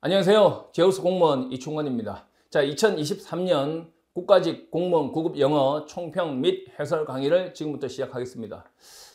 안녕하세요. 제우스 공무원 이충원입니다. 자, 2023년 국가직 공무원 구급 영어 총평 및 해설 강의를 지금부터 시작하겠습니다.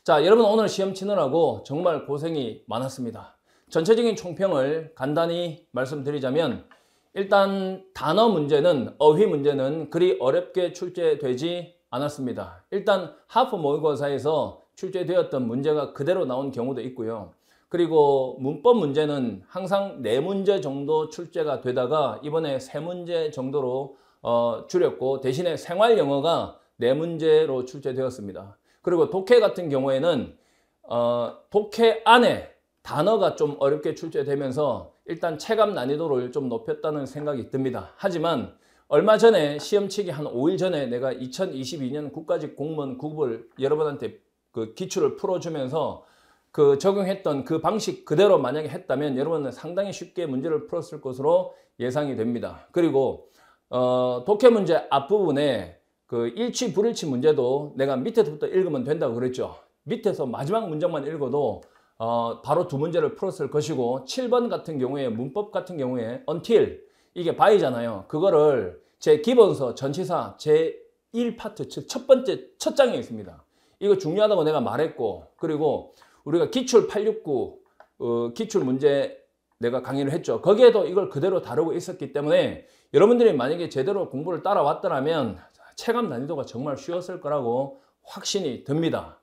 자, 여러분 오늘 시험 치느라고 정말 고생이 많았습니다. 전체적인 총평을 간단히 말씀드리자면 일단 단어 문제는 어휘 문제는 그리 어렵게 출제되지 않았습니다. 일단 하프 모의고사에서 출제되었던 문제가 그대로 나온 경우도 있고요. 그리고 문법 문제는 항상 네 문제 정도 출제가 되다가 이번에 세 문제 정도로 어, 줄였고 대신에 생활 영어가 네 문제로 출제되었습니다. 그리고 독해 같은 경우에는 어, 독해 안에 단어가 좀 어렵게 출제되면서 일단 체감 난이도를 좀 높였다는 생각이 듭니다. 하지만 얼마 전에 시험치기 한 5일 전에 내가 2022년 국가직 공무원 9을 여러분한테 그 기출을 풀어주면서 그 적용했던 그 방식 그대로 만약에 했다면 여러분은 상당히 쉽게 문제를 풀었을 것으로 예상이 됩니다. 그리고 어, 독해 문제 앞부분에 그 일치 불일치 문제도 내가 밑에서부터 읽으면 된다고 그랬죠. 밑에서 마지막 문장만 읽어도 어, 바로 두 문제를 풀었을 것이고 7번 같은 경우에 문법 같은 경우에 until 이게 by잖아요. 그거를 제 기본서 전치사 제 1파트 즉첫 번째 첫 장에 있습니다. 이거 중요하다고 내가 말했고 그리고 우리가 기출 869 어, 기출 문제 내가 강의를 했죠. 거기에도 이걸 그대로 다루고 있었기 때문에 여러분들이 만약에 제대로 공부를 따라왔더라면 체감 난이도가 정말 쉬웠을 거라고 확신이 듭니다.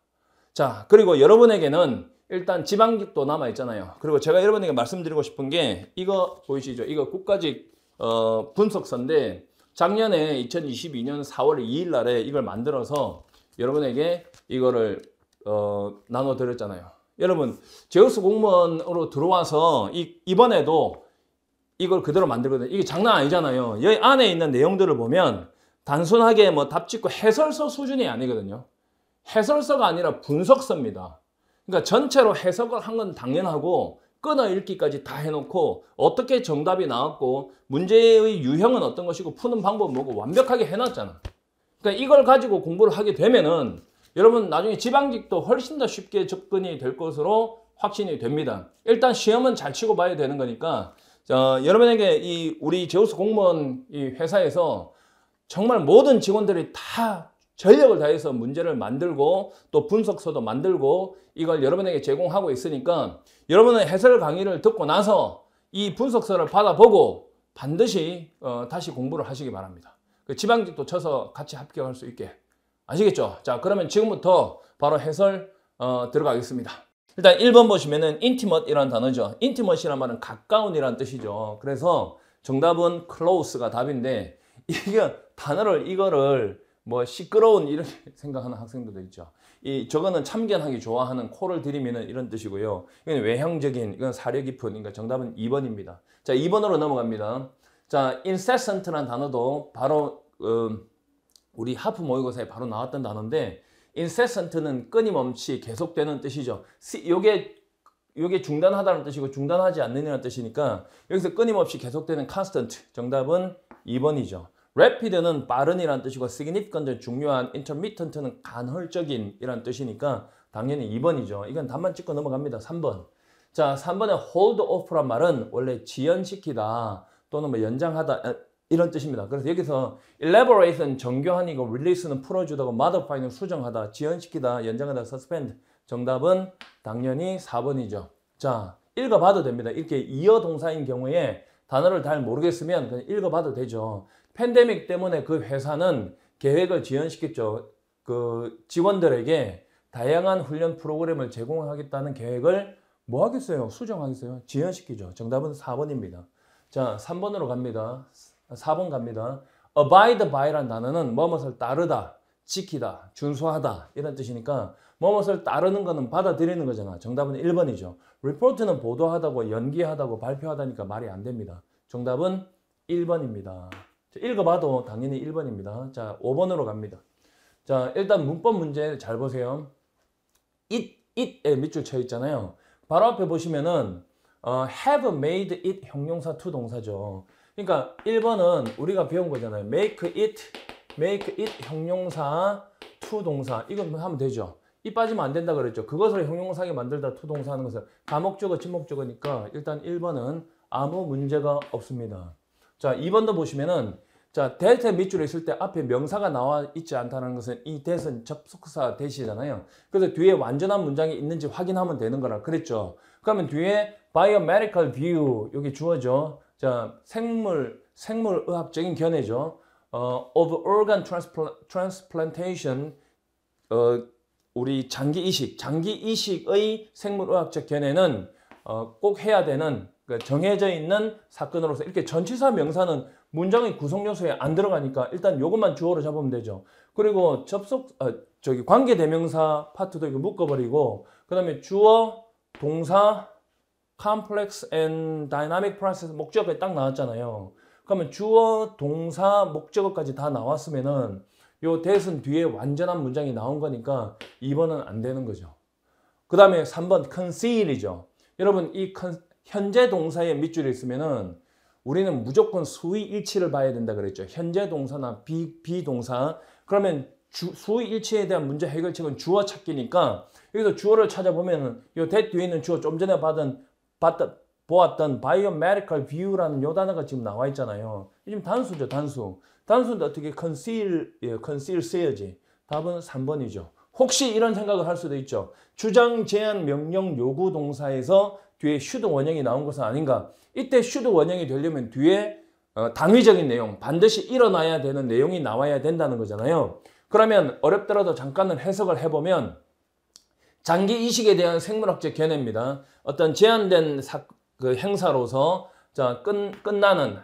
자, 그리고 여러분에게는 일단 지방직도 남아 있잖아요. 그리고 제가 여러분에게 말씀드리고 싶은 게 이거 보이시죠? 이거 국가직 어, 분석서인데 작년에 2022년 4월 2일 날에 이걸 만들어서 여러분에게 이거를 어, 나눠드렸잖아요. 여러분 제우스 공무원으로 들어와서 이, 이번에도 이걸 그대로 만들거든요. 이게 장난 아니잖아요. 여기 안에 있는 내용들을 보면 단순하게 뭐 답짓고 해설서 수준이 아니거든요. 해설서가 아니라 분석서입니다. 그러니까 전체로 해석을 한 건 당연하고 끊어 읽기까지 다 해놓고 어떻게 정답이 나왔고 문제의 유형은 어떤 것이고 푸는 방법 은 뭐고 완벽하게 해놨잖아. 그러니까 이걸 가지고 공부를 하게 되면은 여러분 나중에 지방직도 훨씬 더 쉽게 접근이 될 것으로 확신이 됩니다. 일단 시험은 잘 치고 봐야 되는 거니까 자, 여러분에게 이 우리 제우스 공무원 이 회사에서 정말 모든 직원들이 다 전력을 다해서 문제를 만들고 또 분석서도 만들고 이걸 여러분에게 제공하고 있으니까 여러분은 해설 강의를 듣고 나서 이 분석서를 받아보고 반드시 어, 다시 공부를 하시기 바랍니다. 그 지방직도 쳐서 같이 합격할 수 있게 아시겠죠? 자, 그러면 지금부터 바로 해설 어, 들어가겠습니다. 일단 1번 보시면은 intimate이라는 단어죠. intimate이란 말은 가까운이라는 뜻이죠. 그래서 정답은 close가 답인데 이게 단어를 이거를 뭐 시끄러운 이렇게 생각하는 학생들도 있죠. 이 저거는 참견하기 좋아하는 코를 들이미는 이런 뜻이고요. 이건 외향적인, 이건 사려 깊은, 그러니까 정답은 2번입니다. 자, 2번으로 넘어갑니다. 자, incessant란 단어도 바로 음, 우리 하프 모의고사에 바로 나왔던 단어인데 incessant는 끊임없이 계속되는 뜻이죠. 요게 요게 중단하다는 뜻이고 중단하지 않느냐는 뜻이니까 여기서 끊임없이 계속되는 constant 정답은 2번이죠. rapid는 빠른이란 뜻이고 significant은 중요한 intermittent는 간헐적인 이란 뜻이니까 당연히 2번이죠. 이건 답만 찍고 넘어갑니다. 3번. 자, 3번의 hold off란 말은 원래 지연시키다 또는 뭐 연장하다 이런 뜻입니다. 그래서 여기서 elaborate는 정교한이고 release는 풀어주다고 modify는 수정하다, 지연시키다, 연장하다, suspend. 정답은 당연히 4번이죠. 자, 읽어봐도 됩니다. 이렇게 이어 동사인 경우에 단어를 잘 모르겠으면 그냥 읽어봐도 되죠. 팬데믹 때문에 그 회사는 계획을 지연시켰죠. 그 직원들에게 다양한 훈련 프로그램을 제공하겠다는 계획을 뭐 하겠어요? 수정하겠어요? 지연시키죠. 정답은 4번입니다. 자, 3번으로 갑니다. 4번 갑니다. abide by란 단어는 뭐뭇을 따르다, 지키다, 준수하다 이런 뜻이니까 뭐뭇을 따르는 거는 받아들이는 거잖아. 정답은 1번이죠. report는 보도하다고 연기하다고 발표하다니까 말이 안 됩니다. 정답은 1번입니다. 읽어봐도 당연히 1번입니다. 자, 5번으로 갑니다. 자, 일단 문법 문제 잘 보세요. it, it에 밑줄 쳐 있잖아요. 바로 앞에 보시면은 어, have made it 형용사 to 동사죠. 그러니까 1번은 우리가 배운 거잖아요. make it, make it 형용사, to 동사. 이거 하면 되죠. 이 빠지면 안 된다 그랬죠. 그것을 형용사게 하 만들다 to 동사 하는 것은 감목적어, 침목적어니까 일단 1번은 아무 문제가 없습니다. 자, 2번도 보시면은 자, 대세 밑줄에 있을 때 앞에 명사가 나와 있지 않다는 것은 이 대선 접속사 대시잖아요. 그래서 뒤에 완전한 문장이 있는지 확인하면 되는 거라 그랬죠. 그러면 뒤에 biomedical view 여기 주어죠. 자, 생물, 생물의학적인 견해죠. 어, of organ transplantation, 어, 우리 장기 이식, 장기 이식의 생물의학적 견해는 어, 꼭 해야 되는 그 정해져 있는 사건으로서 이렇게 전치사 명사는 문장의 구성 요소에 안 들어가니까 일단 요것만 주어로 잡으면 되죠. 그리고 접속 아, 저기 관계 대명사 파트도 이거 묶어버리고 그 다음에 주어 동사 complex and dynamic process 목적이 딱 나왔잖아요. 그러면 주어, 동사, 목적어까지 다 나왔으면은 요 대선 뒤에 완전한 문장이 나온 거니까 2번은 안 되는 거죠. 그 다음에 3번 conceal이죠. 여러분 이 현재 동사의 밑줄에 있으면은 우리는 무조건 수위 일치를 봐야 된다 그랬죠. 현재 동사나 비, 비동사 그러면 주, 수위 일치에 대한 문제 해결책은 주어 찾기니까 여기서 주어를 찾아보면 요대 뒤에 있는 주어 좀 전에 받은 봤던, 보았던 바이오메 e d i c 라는요 단어가 지금 나와 있잖아요. 지금 단수죠, 단수. 단수인데 어떻게 conceal, 예, conceal 써야지. 답은 3번이죠. 혹시 이런 생각을 할 수도 있죠. 주장, 제한 명령, 요구 동사에서 뒤에 슈드 원형이 나온 것은 아닌가. 이때 슈드 원형이 되려면 뒤에 어, 당위적인 내용, 반드시 일어나야 되는 내용이 나와야 된다는 거잖아요. 그러면 어렵더라도 잠깐은 해석을 해보면 장기 이식에 대한 생물학적 견해입니다. 어떤 제한된 사, 그 행사로서 자, 끝, 끝나는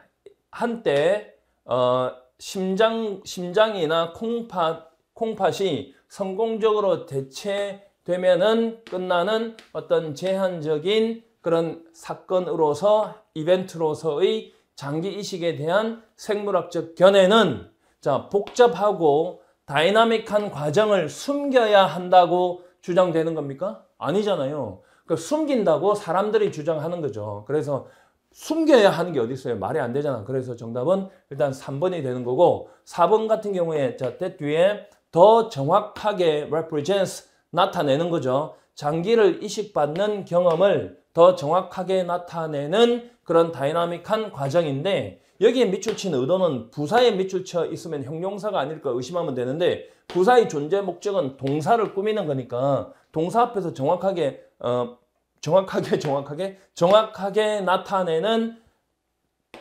한때 어, 심장, 심장이나 콩팥, 콩팥이 성공적으로 대체되면은 끝나는 어떤 제한적인 그런 사건으로서 이벤트로서의 장기 이식에 대한 생물학적 견해는 자 복잡하고 다이나믹한 과정을 숨겨야 한다고 주장되는 겁니까? 아니잖아요. 그러니까 숨긴다고 사람들이 주장하는 거죠. 그래서 숨겨야 하는 게 어디 있어요? 말이 안 되잖아. 그래서 정답은 일단 3번이 되는 거고 4번 같은 경우에 자, 때 뒤에 더 정확하게 represents 나타내는 거죠. 장기를 이식받는 경험을 더 정확하게 나타내는 그런 다이나믹한 과정인데 여기에 밑줄 친 의도는 부사에 밑줄 쳐 있으면 형용사가 아닐까 의심하면 되는데 부사의 존재 목적은 동사를 꾸미는 거니까 동사 앞에서 정확하게 어 정확하게 정확하게 정확하게 나타내는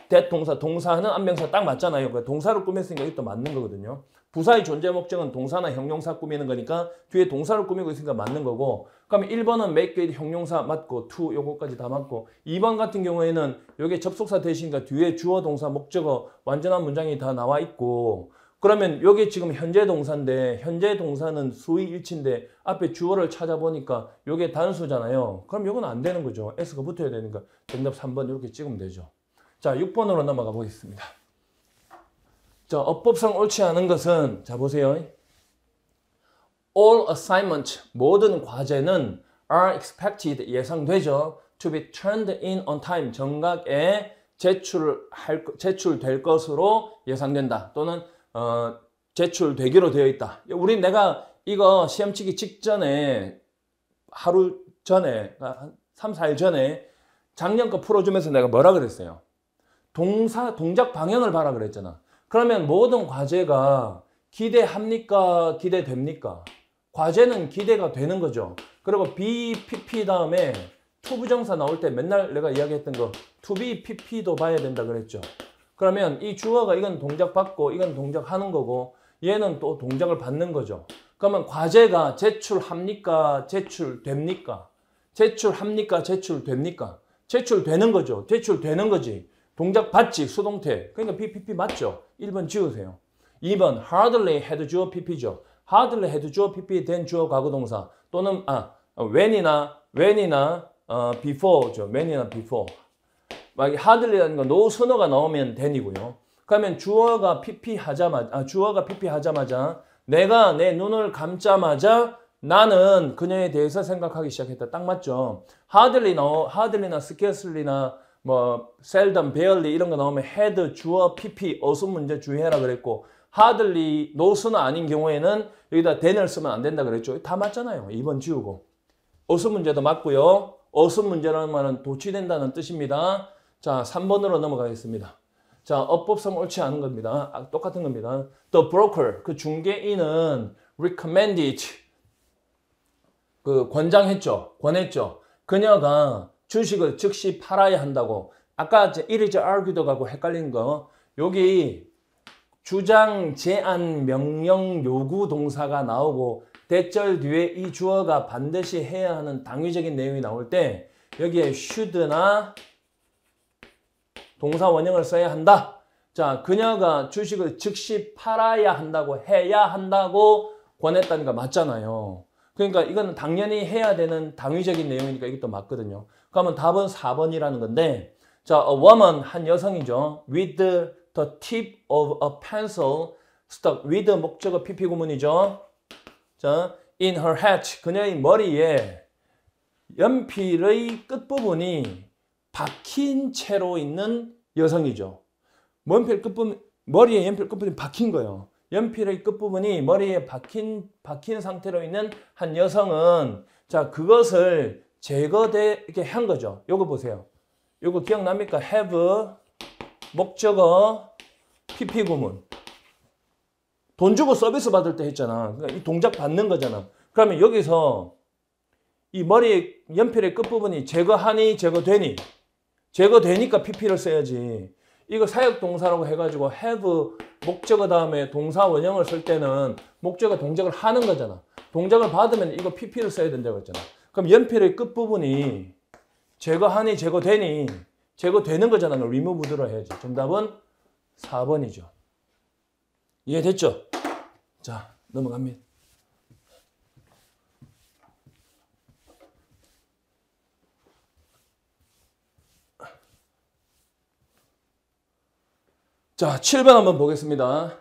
대동사 동사는 안명사 딱 맞잖아요. 그 동사를 꾸몄으니까 이것도 맞는 거거든요. 부사의 존재 목적은 동사나 형용사 꾸미는 거니까 뒤에 동사를 꾸미고 있으니까 맞는 거고 그러면 1번은 make 형용사 맞고 to 요거까지 다 맞고 2번 같은 경우에는 요게 접속사 대신이니까 뒤에 주어 동사 목적어 완전한 문장이 다 나와 있고 그러면 요게 지금 현재 동사인데 현재 동사는 수의 일치인데 앞에 주어를 찾아보니까 요게 단수잖아요. 그럼 요건 안 되는 거죠. s가 붙어야 되니까 정답 3번 이렇게 찍으면 되죠. 자 6번으로 넘어가 보겠습니다. 자, 어법상 옳지 않은 것은 자 보세요. All a s s i g n m e n t 모든 과제는 are expected, 예상되죠. to be turned in on time, 정각에 제출할, 제출될 것으로 예상된다. 또는 어, 제출되기로 되어 있다. 우리 내가 이거 시험치기 직전에 하루 전에, 그러니까 한 3, 4일 전에 작년 거 풀어주면서 내가 뭐라 그랬어요? 동사, 동작 방향을 봐라 그랬잖아. 그러면 모든 과제가 기대합니까? 기대됩니까? 과제는 기대가 되는 거죠. 그리고 BPP 다음에 투부정사 나올 때 맨날 내가 이야기했던 거 투BPP도 봐야 된다 그랬죠. 그러면 이 주어가 이건 동작 받고 이건 동작 하는 거고 얘는 또 동작을 받는 거죠. 그러면 과제가 제출합니까? 제출됩니까? 제출합니까? 제출됩니까? 제출되는 거죠. 제출되는 거지. 동작 받지, 수동태. 그러니까 PPP 맞죠. 1번 지우세요. 2번 hardly had 주어 pp죠. hardly had 주어 pp 된 주어 과거 동사 또는 아 when이나 when이나 어, before죠. when이나 before. 막 hardly라는 건 no 선어가 나오면 t h e 이고요 그러면 주어가 pp 하자마자 아, 주어가 pp 하자마자 내가 내 눈을 감자마자 나는 그녀에 대해서 생각하기 시작했다. 딱 맞죠? hardly 나 hardly나 scarcely나 뭐 셀던, 베얼리 이런 거 나오면 헤드, 주어, PP, 어순 문제 주의해라 그랬고 하들리, 노스는 아닌 경우에는 여기다 댄을 쓰면 안 된다 그랬죠. 다 맞잖아요. 2번 지우고. 어순 문제도 맞고요. 어순 문제라는 말은 도취된다는 뜻입니다. 자, 3번으로 넘어가겠습니다. 자, 어법성 옳지 않은 겁니다. 아, 똑같은 겁니다. The broker, 그 중개인은 recommended, 그 권장했죠. 권했죠. 그녀가 주식을 즉시 팔아야 한다고 아까 이리저 알기도가고 헷갈린 거 여기 주장 제안 명령 요구 동사가 나오고 대절 뒤에 이 주어가 반드시 해야 하는 당위적인 내용이 나올 때 여기에 should나 동사 원형을 써야 한다. 자, 그녀가 주식을 즉시 팔아야 한다고 해야 한다고 권했다는 거 맞잖아요. 그러니까 이건 당연히 해야 되는 당위적인 내용이니까 이것도 맞거든요. 그러면 답은 4번이라는 건데 자, a woman, 한 여성이죠. with the tip of a pencil stuck. with 목적어 PP 구문이죠. 자, in her hat, 그녀의 머리에 연필의 끝부분이 박힌 채로 있는 여성이죠. 연필 끝부분, 머리에 연필 끝부분이 박힌 거예요. 연필의 끝부분이 머리에 박힌, 박힌 상태로 있는 한 여성은 자, 그것을 제거되게 한 거죠. 요거 보세요. 요거 기억납니까? have, 목적어, PP 구문. 돈 주고 서비스 받을 때 했잖아. 그러니까 이 동작 받는 거잖아. 그러면 여기서 이 머리 연필의 끝부분이 제거하니 제거되니 제거되니까 PP를 써야지. 이거 사역동사라고 해가지고 have 목적어 다음에 동사 원형을 쓸 때는 목적어 동작을 하는 거잖아. 동작을 받으면 이거 PP를 써야 된다고 했잖아. 그럼 연필의 끝부분이 제거하니 제거되니 제거되는 거잖아요. 리무브드로 해야죠. 정답은 4번이죠. 이해됐죠? 자, 넘어갑니다. 자, 7번 한번 보겠습니다.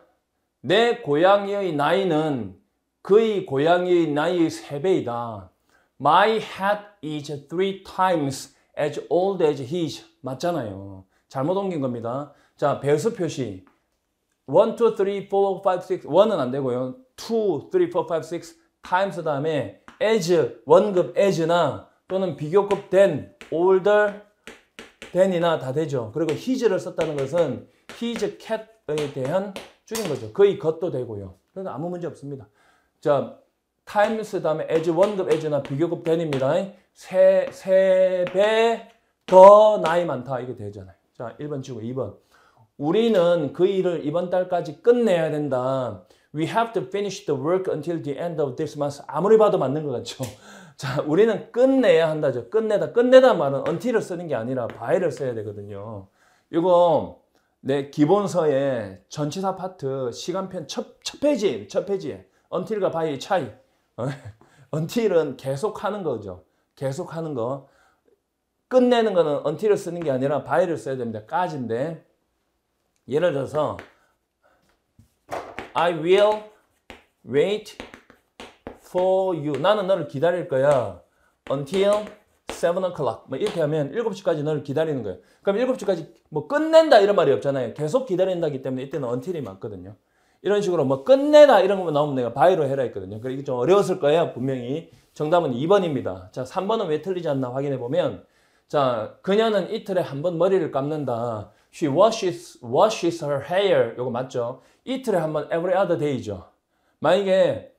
내 고양이의 나이는 그의 고양이의 나이의 3배이다. My head is three times as old as his. 맞잖아요. 잘못 옮긴 겁니다. 자, 배수 표시. 1, 2, 3, 4, 5, 6, 1은 안 되고요. 2, 3, 4, 5, 6, times 다음에 as, 원급 as나 또는 비교급 than, older, than이나 다 되죠. 그리고 his를 썼다는 것은 his cat에 대한 줄인 거죠. 그의 것도 되고요. 그래서 아무 문제 없습니다. 자, 타임스 다음에 as 원급 as나 비교급 then입니다. 세, 세 배 더 나이 많다. 이게 되잖아요. 자, 1번 치고 2번. 우리는 그 일을 이번 달까지 끝내야 된다. We have to finish the work until the end of this month. 아무리 봐도 맞는 것 같죠? 자, 우리는 끝내야 한다죠. 끝내다. 끝내다 말은 until을 쓰는 게 아니라 by를 써야 되거든요. 이거 내기본서에 전치사 파트 시간편 첫, 첫 페이지, 첫 페이지에 until과 by의 차이. 언틸은 계속 하는 거죠. 계속 하는 거. 끝내는 거는 언틸을 쓰는 게 아니라 바이를 써야 됩니다. 까지인데 예를 들어서 I will wait for you. 나는 너를 기다릴 거야. until 7 o'clock. 뭐 이렇게 하면 7시까지 너를 기다리는 거예요. 그럼 7시까지 뭐 끝낸다 이런 말이 없잖아요. 계속 기다린다기 때문에 이때는 until이 맞거든요. 이런 식으로 뭐 끝내다 이런 것만 나오면 내가 바이로 해라 했거든요. 그래 그러니까 이게 좀 어려웠을 거예요. 분명히. 정답은 2번입니다. 자, 3번은 왜 틀리지 않나 확인해 보면 자, 그녀는 이틀에 한 번 머리를 감는다. She washes, washes her hair. 요거 맞죠? 이틀에 한 번 every other day죠. 만약에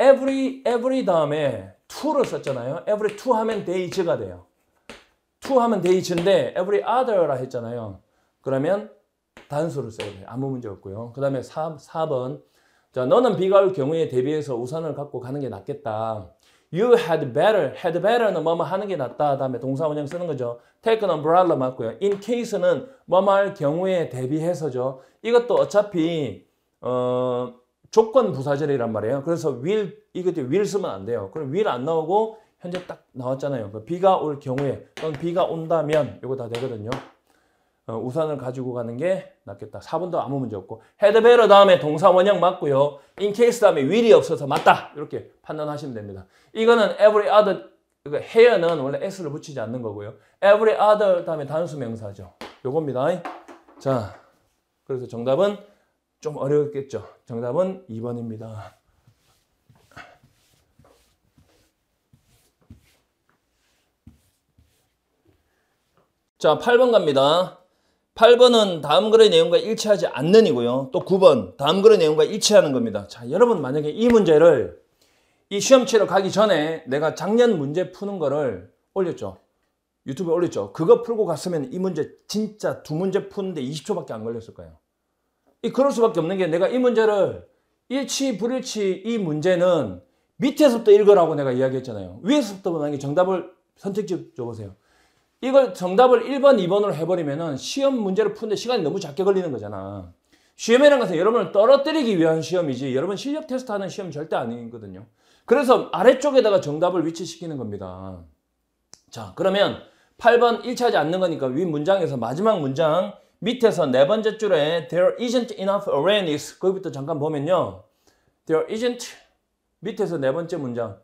every, every 다음에 to를 썼잖아요. every t o 하면 days가 돼요. to 하면 days인데 every other라 했잖아요. 그러면 단수를 써야 돼요. 아무 문제 없고요. 그 다음에 4번 자, 너는 비가 올 경우에 대비해서 우산을 갖고 가는 게 낫겠다. You had better. had better는 뭐뭐 하는 게 낫다. 다음에 동사 원형 쓰는 거죠. take an umbrella 맞고요. in case는 뭐뭐 할 경우에 대비해서죠. 이것도 어차피 어, 조건 부사절이란 말이에요. 그래서 will, 이것도 will 쓰면 안 돼요. 그럼 will 안 나오고 현재 딱 나왔잖아요. 그러니까 비가 올 경우에 또는 비가 온다면 이거 다 되거든요. 어, 우산을 가지고 가는 게 낫겠다. 4번도 아무 문제 없고 헤드베러 다음에 동사 원형 맞고요. 인케이스 다음에 윌이 없어서 맞다. 이렇게 판단하시면 됩니다. 이거는 every other 헤어는 그러니까 원래 s를 붙이지 않는 거고요. every other 다음에 단수 명사죠. 요겁니다. 자, 그래서 정답은 좀 어려웠겠죠. 정답은 2번입니다. 자, 8번 갑니다. 8번은 다음 글의 내용과 일치하지 않는이고요. 또 9번 다음 글의 내용과 일치하는 겁니다. 자, 여러분 만약에 이 문제를 이 시험치러 가기 전에 내가 작년 문제 푸는 거를 올렸죠. 유튜브에 올렸죠. 그거 풀고 갔으면 이 문제 진짜 두 문제 푸는데 20초밖에 안 걸렸을 거예요. 이 그럴 수밖에 없는 게 내가 이 문제를 일치 불일치 이 문제는 밑에서부터 읽으라고 내가 이야기했잖아요. 위에서부터 보는 게 정답을 선택지 줘보세요. 이걸 정답을 1번, 2번으로 해버리면은 시험 문제를 푸는데 시간이 너무 작게 걸리는 거잖아. 시험이라는 것은 여러분을 떨어뜨리기 위한 시험이지 여러분 실력 테스트하는 시험 절대 아니거든요. 그래서 아래쪽에다가 정답을 위치시키는 겁니다. 자 그러면 8번 일치하지 않는 거니까 윗 문장에서 마지막 문장 밑에서 네 번째 줄에 There isn't enough awareness 거기부터 잠깐 보면요. There isn't 밑에서 네 번째 문장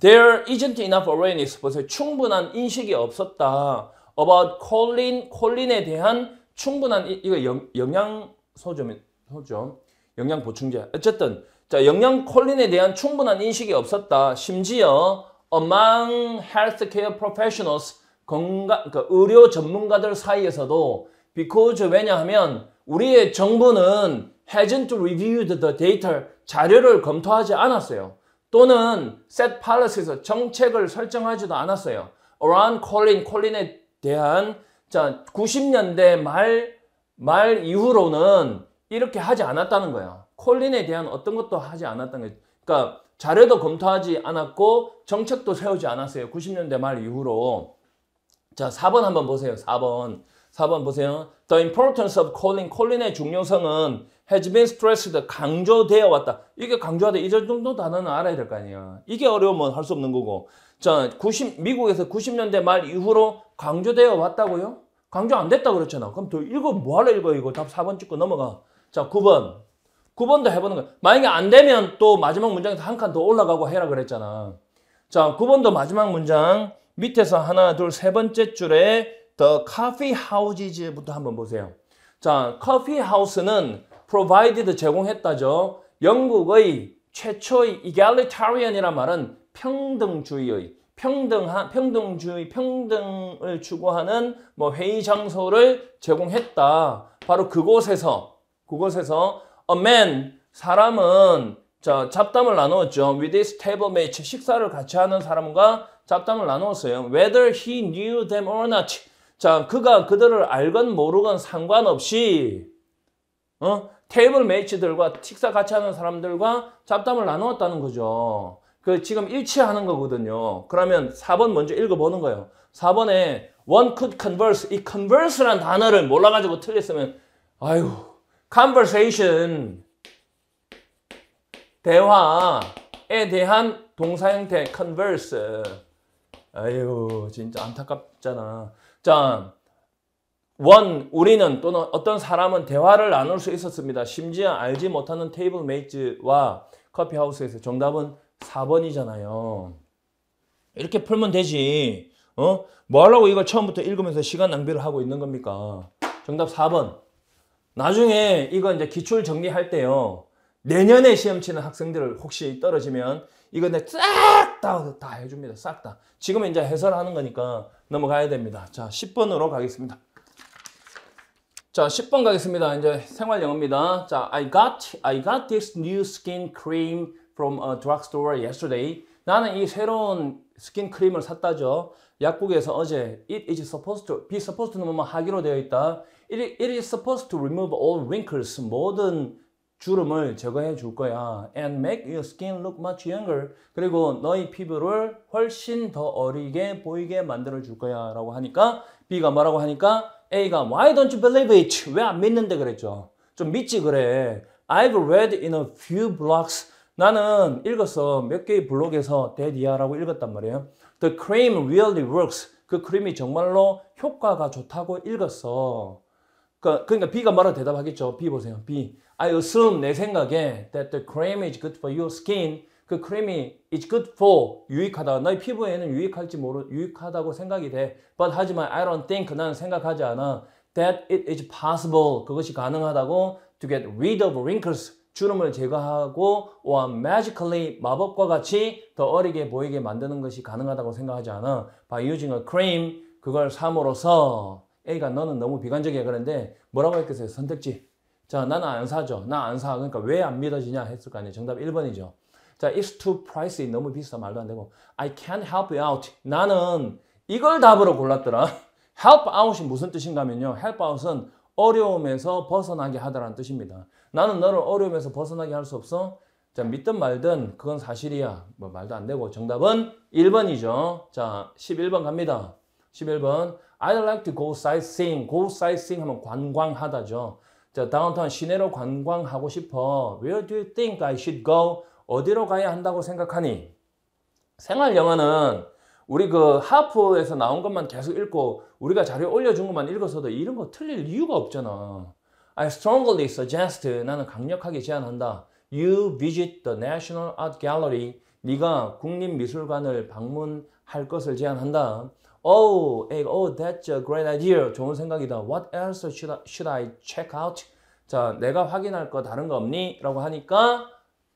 There isn't enough awareness. 보세요. 충분한 인식이 없었다. About 콜린, 콜린에 대한 충분한 이거 영, 영양 소죠. 영양 보충제. 어쨌든 자, 영양 콜린에 대한 충분한 인식이 없었다. 심지어 among healthcare professionals 건강 그러니까 의료 전문가들 사이에서도 because 왜냐하면 우리의 정부는 hasn't reviewed the data 자료를 검토하지 않았어요. 또는 set policy에서 정책을 설정하지도 않았어요. Around Colin, 콜린에 대한 자 90년대 말, 말 이후로는 이렇게 하지 않았다는 거예요. 콜린에 대한 어떤 것도 하지 않았던 거예요. 그러니까 자료도 검토하지 않았고 정책도 세우지 않았어요. 90년대 말 이후로. 자 4번 한번 보세요. 4번. 4번 보세요. The importance of c a l i n 콜린의 중요성은 has been stressed 강조되어 왔다. 이게 강조하다. 이 정도 단어는 알아야 될 거아니에요 이게 어려우면 할 수 없는 거고. 자, 90 미국에서 90년대 말 이후로 강조되어 왔다고요? 강조 안 됐다 그랬잖아. 그럼 또 읽어 뭐하러 읽어 이거 답 4번 찍고 넘어가. 자, 9번. 9번도 해 보는 거야. 만약에 안 되면 또 마지막 문장에서 한 칸 더 올라가고 해라 그랬잖아. 자, 9번도 마지막 문장 밑에서 하나, 둘, 세 번째 줄에 the coffee houses부터 한번 보세요. 자, 커피 하우스는 provided 제공했다죠. 영국의 최초의 egalitarian이란 말은 평등주의의 평등한 평등주의 평등을 추구하는 뭐 회의 장소를 제공했다. 바로 그곳에서 그곳에서 a man 사람은 자, 잡담을 나누었죠. With his table mate, 식사를 같이 하는 사람과 잡담을 나누었어요. Whether he knew them or not. 자, 그가 그들을 알건 모르건 상관없이, 어? 테이블 매치들과 식사 같이 하는 사람들과 잡담을 나누었다는 거죠. 그 지금 일치하는 거거든요. 그러면 4번 먼저 읽어보는 거예요. 4번에 one could converse. 이 converse란 단어를 몰라가지고 틀렸으면 아유 conversation 대화에 대한 동사 형태 converse 아유 진짜 안타깝잖아. 자원 우리는 또는 어떤 사람은 대화를 나눌 수 있었습니다. 심지어 알지 못하는 테이블 메이트와 커피하우스에서 정답은 4번이잖아요. 이렇게 풀면 되지. 어? 뭐 하려고 이걸 처음부터 읽으면서 시간 낭비를 하고 있는 겁니까? 정답 4번. 나중에 이거 이제 기출 정리할 때요. 내년에 시험 치는 학생들 혹시 떨어지면 이거 내 싹다 다 해줍니다. 싹 다. 지금 이제 해설하는 거니까 넘어가야 됩니다. 자, 10번으로 가겠습니다. 자, 10번 가겠습니다. 이제 생활 영어입니다. 자, I got I got this new skin cream from a drugstore yesterday. 나는 이 새로운 스킨 크림을 샀다죠. 약국에서 어제 It is supposed to be supposed to는 뭐뭐 하기로 되어 있다. It, it is supposed to remove all wrinkles. 모든 주름을 제거해 줄 거야. And make your skin look much younger. 그리고 너의 피부를 훨씬 더 어리게 보이게 만들어 줄 거야. 라고 하니까 B가 뭐라고 하니까 A가 Why don't you believe it? 왜 안 믿는데 그랬죠. 좀 믿지 그래. I've read in a few blogs. 나는 읽었어. 몇 개의 블록에서 데디아라고 읽었단 말이에요. The cream really works. 그 크림이 정말로 효과가 좋다고 읽었어. 그러니까, 그러니까 B가 말을 대답하겠죠. B 보세요. B. I assume 내 생각에 that the cream is good for your skin. 그 크림이 it's good for 유익하다. 너의 피부에는 유익할지 모르 유익하다고 생각이 돼. But 하지만 I don't think 나는 생각하지 않아. That it is possible 그것이 가능하다고 to get rid of wrinkles 주름을 제거하고 or magically 마법과 같이 더 어리게 보이게 만드는 것이 가능하다고 생각하지 않아. By using a cream 그걸 삼으로써 A가 너는 너무 비관적이야 그런데 뭐라고 했겠어요? 선택지. 자, 나는 안 사죠. 나 안 사. 그러니까 왜 안 믿어지냐 했을 거 아니에요. 정답 1번이죠. 자, it's too pricey. 너무 비싸. 말도 안 되고. I can't help you out. 나는 이걸 답으로 골랐더라. help out이 무슨 뜻인가면요. 하 help out은 어려움에서 벗어나게 하다라는 뜻입니다. 나는 너를 어려움에서 벗어나게 할 수 없어. 자, 믿든 말든 그건 사실이야. 뭐 말도 안 되고 정답은 1번이죠. 자, 11번 갑니다. 11번. I'd like to go sightseeing. go sightseeing 하면 관광하다죠. 자, 다운타운 시내로 관광하고 싶어. Where do you think I should go? 어디로 가야 한다고 생각하니? 생활 영화는 우리 그 하프에서 나온 것만 계속 읽고 우리가 자료 올려준 것만 읽어서도 이런 거 틀릴 이유가 없잖아. I strongly suggest 나는 강력하게 제안한다. You visit the National Art Gallery. 네가 국립미술관을 방문할 것을 제안한다. Oh, egg, oh, that's a great idea. 좋은 생각이다. What else should I, should I check out? 자, 내가 확인할 거 다른 거 없니? 라고 하니까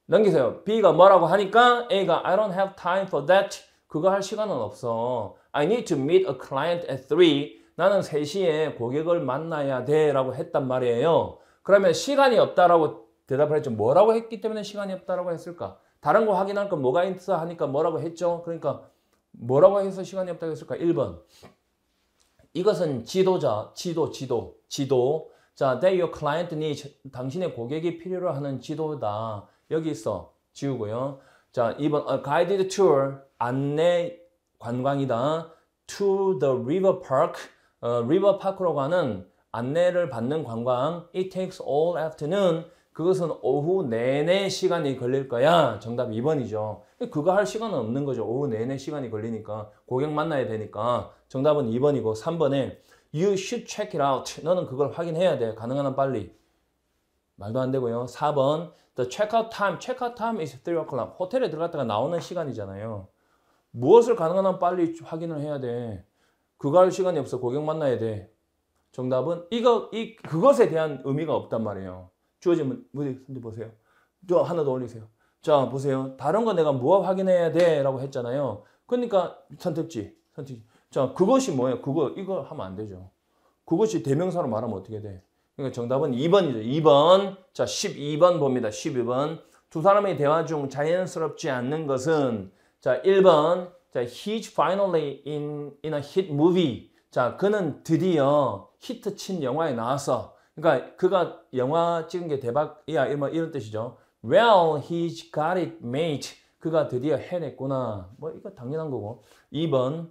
넘기세요. B가 뭐라고 하니까 A가 I don't have time for that. 그거 할 시간은 없어. I need to meet a client at 3. 나는 3시에 고객을 만나야 돼 라고 했단 말이에요. 그러면 시간이 없다라고 대답을 했죠. 뭐라고 했기 때문에 시간이 없다라고 했을까? 다른 거 확인할 건 뭐가 있어 하니까 뭐라고 했죠? 그러니까 뭐라고 해서 시간이 없다고 했을까? 1번. 이것은 지도자, 지도, 지도, 지도. 자, that your client needs. 당신의 고객이 필요로 하는 지도다. 여기 있어. 지우고요. 자, 2번 A guided tour 안내 관광이다. To the river park 어, river park로 가는 안내를 받는 관광 It takes all afternoon 그것은 오후 내내 시간이 걸릴 거야. 정답 2번이죠. 그거 할 시간은 없는 거죠. 오후 내내 시간이 걸리니까 고객 만나야 되니까 정답은 2번이고 3번에 You should check it out. 너는 그걸 확인해야 돼. 가능한 한 빨리. 말도 안 되고요. 4번 The checkout time. Checkout time is 3 o'clock. 호텔에 들어갔다가 나오는 시간이잖아요. 무엇을 가능한 한 빨리 확인을 해야 돼. 그거 할 시간이 없어. 고객 만나야 돼. 정답은 이거 이 그것에 대한 의미가 없단 말이에요. 주어지면 문제 선도 보세요. 저 하나 더 올리세요. 자 보세요. 다른 거 내가 무엇 확인해야 돼라고 했잖아요. 그러니까 선택지 선택지. 자 그것이 뭐예요? 그거 이거 하면 안 되죠. 그것이 대명사로 말하면 어떻게 돼? 그러니까 정답은 2번이죠. 2번. 자, 12번 봅니다. 12번. 두 사람의 대화 중 자연스럽지 않는 것은 자, 1번. 자, he's finally in, in a hit movie. 자, 그는 드디어 히트 친 영화에 나와서 그러니까 그가 영화 찍은 게 대박이야 뭐 이런 뜻이죠. Well, he's got it, mate. 그가 드디어 해냈구나. 뭐 이거 당연한 거고. 2번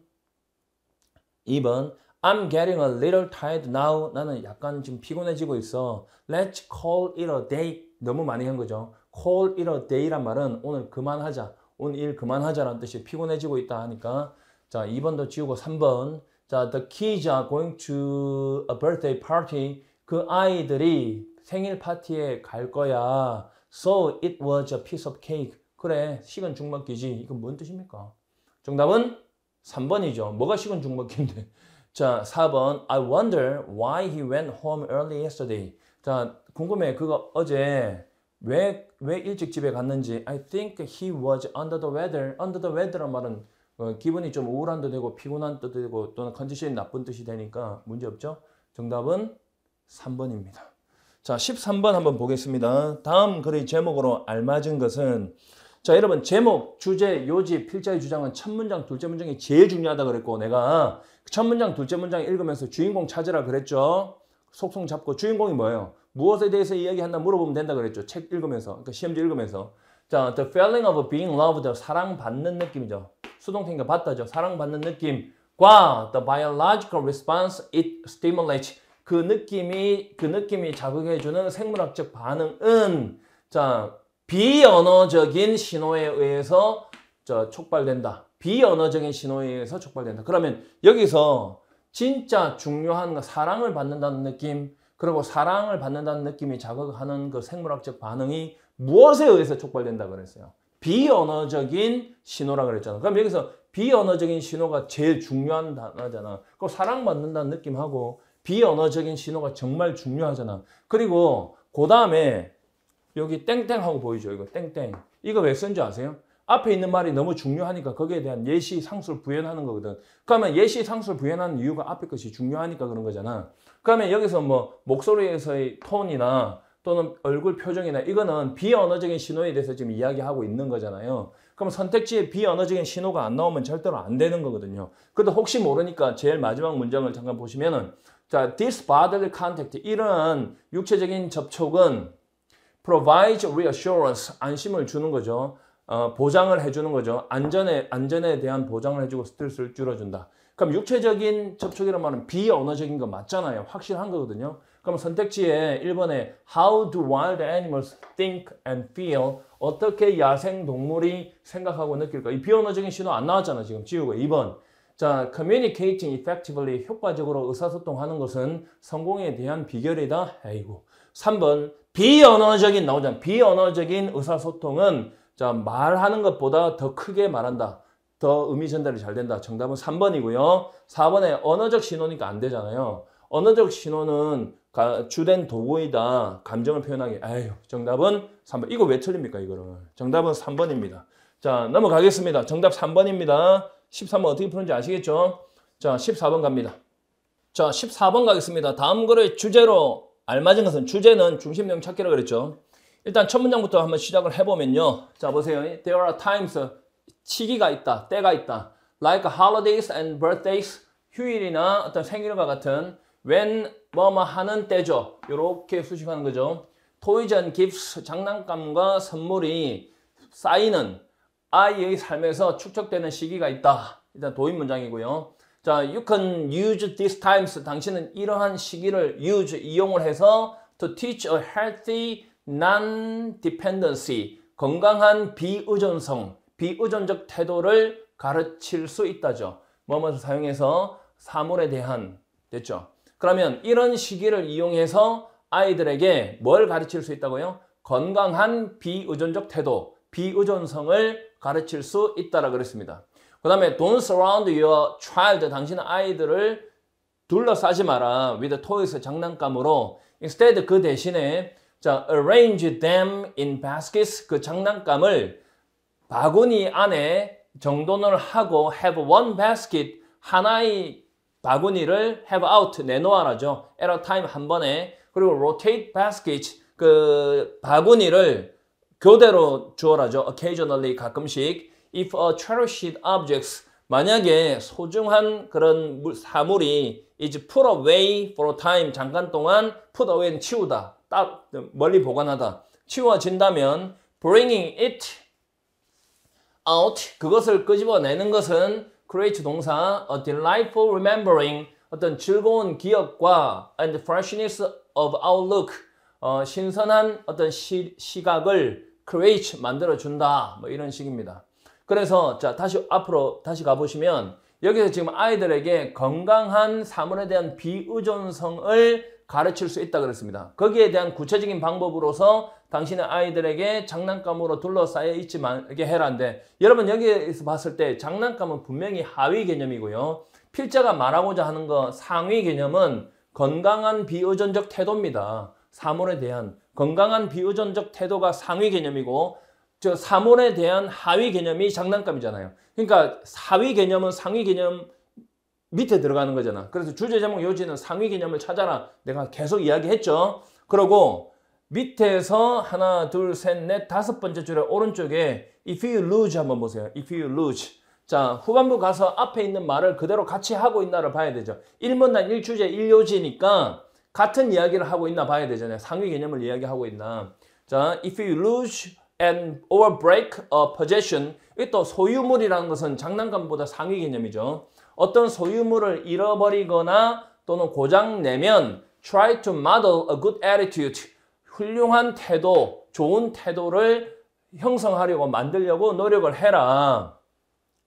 2번 I'm getting a little tired now. 나는 약간 지금 피곤해지고 있어. Let's call it a day. 너무 많이 한 거죠. call it a day란 말은 오늘 그만하자. 오늘 일 그만하자라는 뜻이 피곤해지고 있다 하니까 자, 2번도 지우고 3번. 자, the kids are going to a birthday party. 그 아이들이 생일 파티에 갈 거야. So it was a piece of cake. 그래, 식은 죽먹기지. 이건 뭔 뜻입니까? 정답은 3번이죠. 뭐가 식은 죽먹기인데. 자, 4번 I wonder why he went home early yesterday. 자, 궁금해. 그거 어제 왜, 왜 일찍 집에 갔는지 I think he was under the weather. under the weather란 말은 어, 기분이 좀 우울한 듯 되고 피곤한 듯 되고 또는 컨디션이 나쁜 뜻이 되니까 문제없죠? 정답은 3번입니다. 자, 13번 한번 보겠습니다. 다음 글의 제목으로 알맞은 것은 자, 여러분 제목, 주제, 요지, 필자의 주장은 첫 문장, 둘째 문장이 제일 중요하다 그랬고 내가 첫 문장, 둘째 문장 읽으면서 주인공 찾으라 그랬죠. 속성 잡고 주인공이 뭐예요? 무엇에 대해서 이야기한다 물어보면 된다 그랬죠. 책 읽으면서, 그러니까 시험지 읽으면서. 자, the feeling of being loved, 사랑받는 느낌이죠. 수동태니까 받다죠. 사랑받는 느낌과 the biological response it stimulates 그 느낌이 그 느낌이 자극해주는 생물학적 반응은 자 비언어적인 신호에 의해서 저 촉발된다. 비언어적인 신호에 의해서 촉발된다. 그러면 여기서 진짜 중요한 거 사랑을 받는다는 느낌 그리고 사랑을 받는다는 느낌이 자극하는 그 생물학적 반응이 무엇에 의해서 촉발된다 그랬어요. 비언어적인 신호라 그랬잖아. 그럼 여기서 비언어적인 신호가 제일 중요한 단어잖아. 그 사랑받는다는 느낌하고 비언어적인 신호가 정말 중요하잖아. 그리고 그 다음에 여기 땡땡 하고 보이죠? 이거 땡땡. 이거 왜 쓴지 아세요? 앞에 있는 말이 너무 중요하니까 거기에 대한 예시 상술 부연하는 거거든. 그러면 예시 상술 부연하는 이유가 앞에 것이 중요하니까 그런 거잖아. 그러면 여기서 뭐 목소리에서의 톤이나 또는 얼굴 표정이나 이거는 비언어적인 신호에 대해서 지금 이야기하고 있는 거잖아요. 그럼 선택지에 비언어적인 신호가 안 나오면 절대로 안 되는 거거든요. 그래도 혹시 모르니까 제일 마지막 문장을 잠깐 보시면은 자, this bodily contact 이런 육체적인 접촉은 provides reassurance 안심을 주는 거죠. 어, 보장을 해주는 거죠. 안전에 안전에 대한 보장을 해주고 스트레스를 줄여준다. 그럼 육체적인 접촉이란 말은 비언어적인 거 맞잖아요. 확실한 거거든요. 그럼 선택지에 1번에 How do wild animals think and feel? 어떻게 야생동물이 생각하고 느낄까? 이 비언어적인 신호 안 나왔잖아, 지금 지우고. 2번. 자, communicating effectively 효과적으로 의사소통하는 것은 성공에 대한 비결이다. 에이고. 3번. 비언어적인 나오잖아. 비언어적인 의사소통은 자, 말하는 것보다 더 크게 말한다. 더 의미 전달이 잘 된다. 정답은 3번이고요. 4번에 언어적 신호니까 안 되잖아요. 언어적 신호는 가, 주된 도구이다. 감정을 표현하기. 아유, 정답은 3번. 이거 왜 틀립니까, 이거를? 정답은 3번입니다. 자, 넘어가겠습니다. 정답 3번입니다. 13번 어떻게 푸는지 아시겠죠? 자, 14번 갑니다. 자, 14번 가겠습니다. 다음 글의 주제로 알맞은 것은 주제는 중심명 찾기라 그랬죠. 일단 첫 문장부터 한번 시작을 해보면요. 자 보세요. There are times 시기가 있다, 때가 있다. Like holidays and birthdays, 휴일이나 어떤 생일과 같은 when 뭐뭐 하는 때죠. 이렇게 수식하는 거죠. Toys and gifts, 장난감과 선물이 쌓이는 아이의 삶에서 축적되는 시기가 있다. 일단 도입 문장이고요. 자, you can use these times. 당신은 이러한 시기를 use, 이용을 해서 to teach a healthy non-dependency. 건강한 비의존성, 비의존적 태도를 가르칠 수 있다죠. 뭐뭐를 사용해서 사물에 대한, 됐죠? 그러면 이런 시기를 이용해서 아이들에게 뭘 가르칠 수 있다고요? 건강한 비의존적 태도, 비의존성을 가르칠 수 있다라 고 그랬습니다. 그 다음에 don't surround your child, 당신 아이들을 둘러싸지 마라. with toys, 장난감으로. instead, 그 대신에 자, arrange them in baskets, 그 장난감을 바구니 안에 정돈을 하고 have one basket, 하나의 바구니를 have out, 내놓아라죠. at a time, 한 번에. 그리고 rotate basket, s 그 바구니를 교대로 주어라죠. occasionally, 가끔씩. if a cherished objects 만약에 소중한 그런 사물이 is put away for a time 잠깐 동안 put away는 치우다 딱 멀리 보관하다 치워진다면 bringing it out 그것을 끄집어내는 것은 create 동사 a delightful remembering 어떤 즐거운 기억과 and freshness of outlook 어, 신선한 어떤 시, 각을 create 만들어 준다 뭐 이런 식입니다. 그래서 자 다시 앞으로 다시 가보시면 여기서 지금 아이들에게 건강한 사물에 대한 비의존성을 가르칠 수 있다 그랬습니다. 거기에 대한 구체적인 방법으로서 당신의 아이들에게 장난감으로 둘러싸여 있지 말게 해라인데 여러분 여기에서 봤을 때 장난감은 분명히 하위 개념이고요. 필자가 말하고자 하는 거 상위 개념은 건강한 비의존적 태도입니다. 사물에 대한 건강한 비의존적 태도가 상위 개념이고 저 사물에 대한 하위 개념이 장난감이잖아요. 그러니까 하위 개념은 상위 개념 밑에 들어가는 거잖아. 그래서 주제 제목 요지는 상위 개념을 찾아라. 내가 계속 이야기했죠. 그러고 밑에서 하나, 둘, 셋, 넷, 다섯 번째 줄에 오른쪽에 if you lose 한번 보세요. if you lose. 자, 후반부 가서 앞에 있는 말을 그대로 같이 하고 있나를 봐야 되죠. 1문단 1주제 1요지니까 같은 이야기를 하고 있나 봐야 되잖아요. 상위 개념을 이야기하고 있나. 자, if you lose and or break a possession 이 또 소유물이라는 것은 장난감보다 상위 개념이죠. 어떤 소유물을 잃어버리거나 또는 고장내면 try to model a good attitude 훌륭한 태도, 좋은 태도를 형성하려고 만들려고 노력을 해라.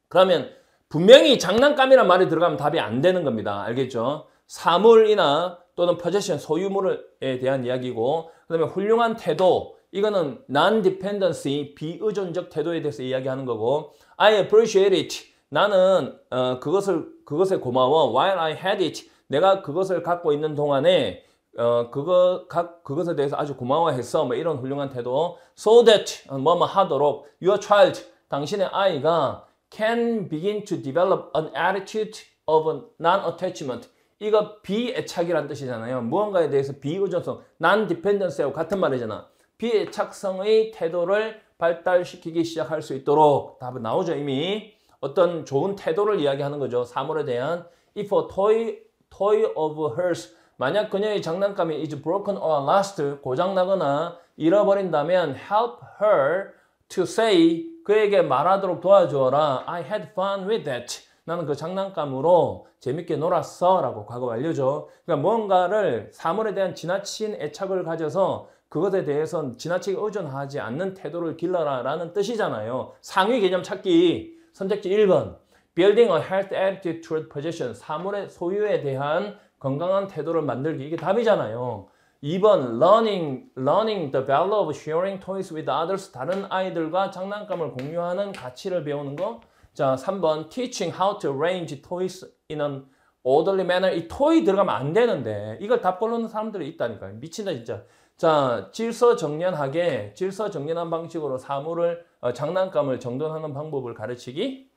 그러면 분명히 장난감이란 말이 들어가면 답이 안 되는 겁니다. 알겠죠? 사물이나 또는 possession 소유물에 대한 이야기고 그 다음에 훌륭한 태도, 이거는 non-dependency, 비의존적 태도에 대해서 이야기하는 거고 I appreciate it. 나는 어, 그것을, 그것에 고마워. While I had it. 내가 그것을 갖고 있는 동안에 어, 그거, 각, 그것에 대해서 아주 고마워했어. 뭐 이런 훌륭한 태도. So that, 어, 뭐뭐 하도록 your child, 당신의 아이가 can begin to develop an attitude of non-attachment. 이거 비애착이란 뜻이잖아요. 무언가에 대해서 비의존성, non-dependency하고 같은 말이잖아. 비애착성의 태도를 발달시키기 시작할 수 있도록 답은 나오죠 이미 어떤 좋은 태도를 이야기하는 거죠 사물에 대한 If a toy, toy of hers 만약 그녀의 장난감이 is broken or lost 고장나거나 잃어버린다면 help her to say 그에게 말하도록 도와주어라 I had fun with that 나는 그 장난감으로 재밌게 놀았어 라고 과거 완료죠 그러니까 뭔가를 사물에 대한 지나친 애착을 가져서 그것에 대해선 지나치게 의존하지 않는 태도를 길러라라는 뜻이잖아요. 상위 개념 찾기 선택지 1번 Building a health attitude toward possession 사물의 소유에 대한 건강한 태도를 만들기 이게 답이잖아요. 2번 learning, learning the value of sharing toys with others 다른 아이들과 장난감을 공유하는 가치를 배우는 거. 자, 3번 teaching how to arrange toys in an orderly manner 이 토이 들어가면 안 되는데 이걸 답 걸로는 사람들이 있다니까요. 미친다 진짜. 자, 질서 정연하게 질서 정연한 방식으로 사물을 어, 장난감을 정돈하는 방법을 가르치기.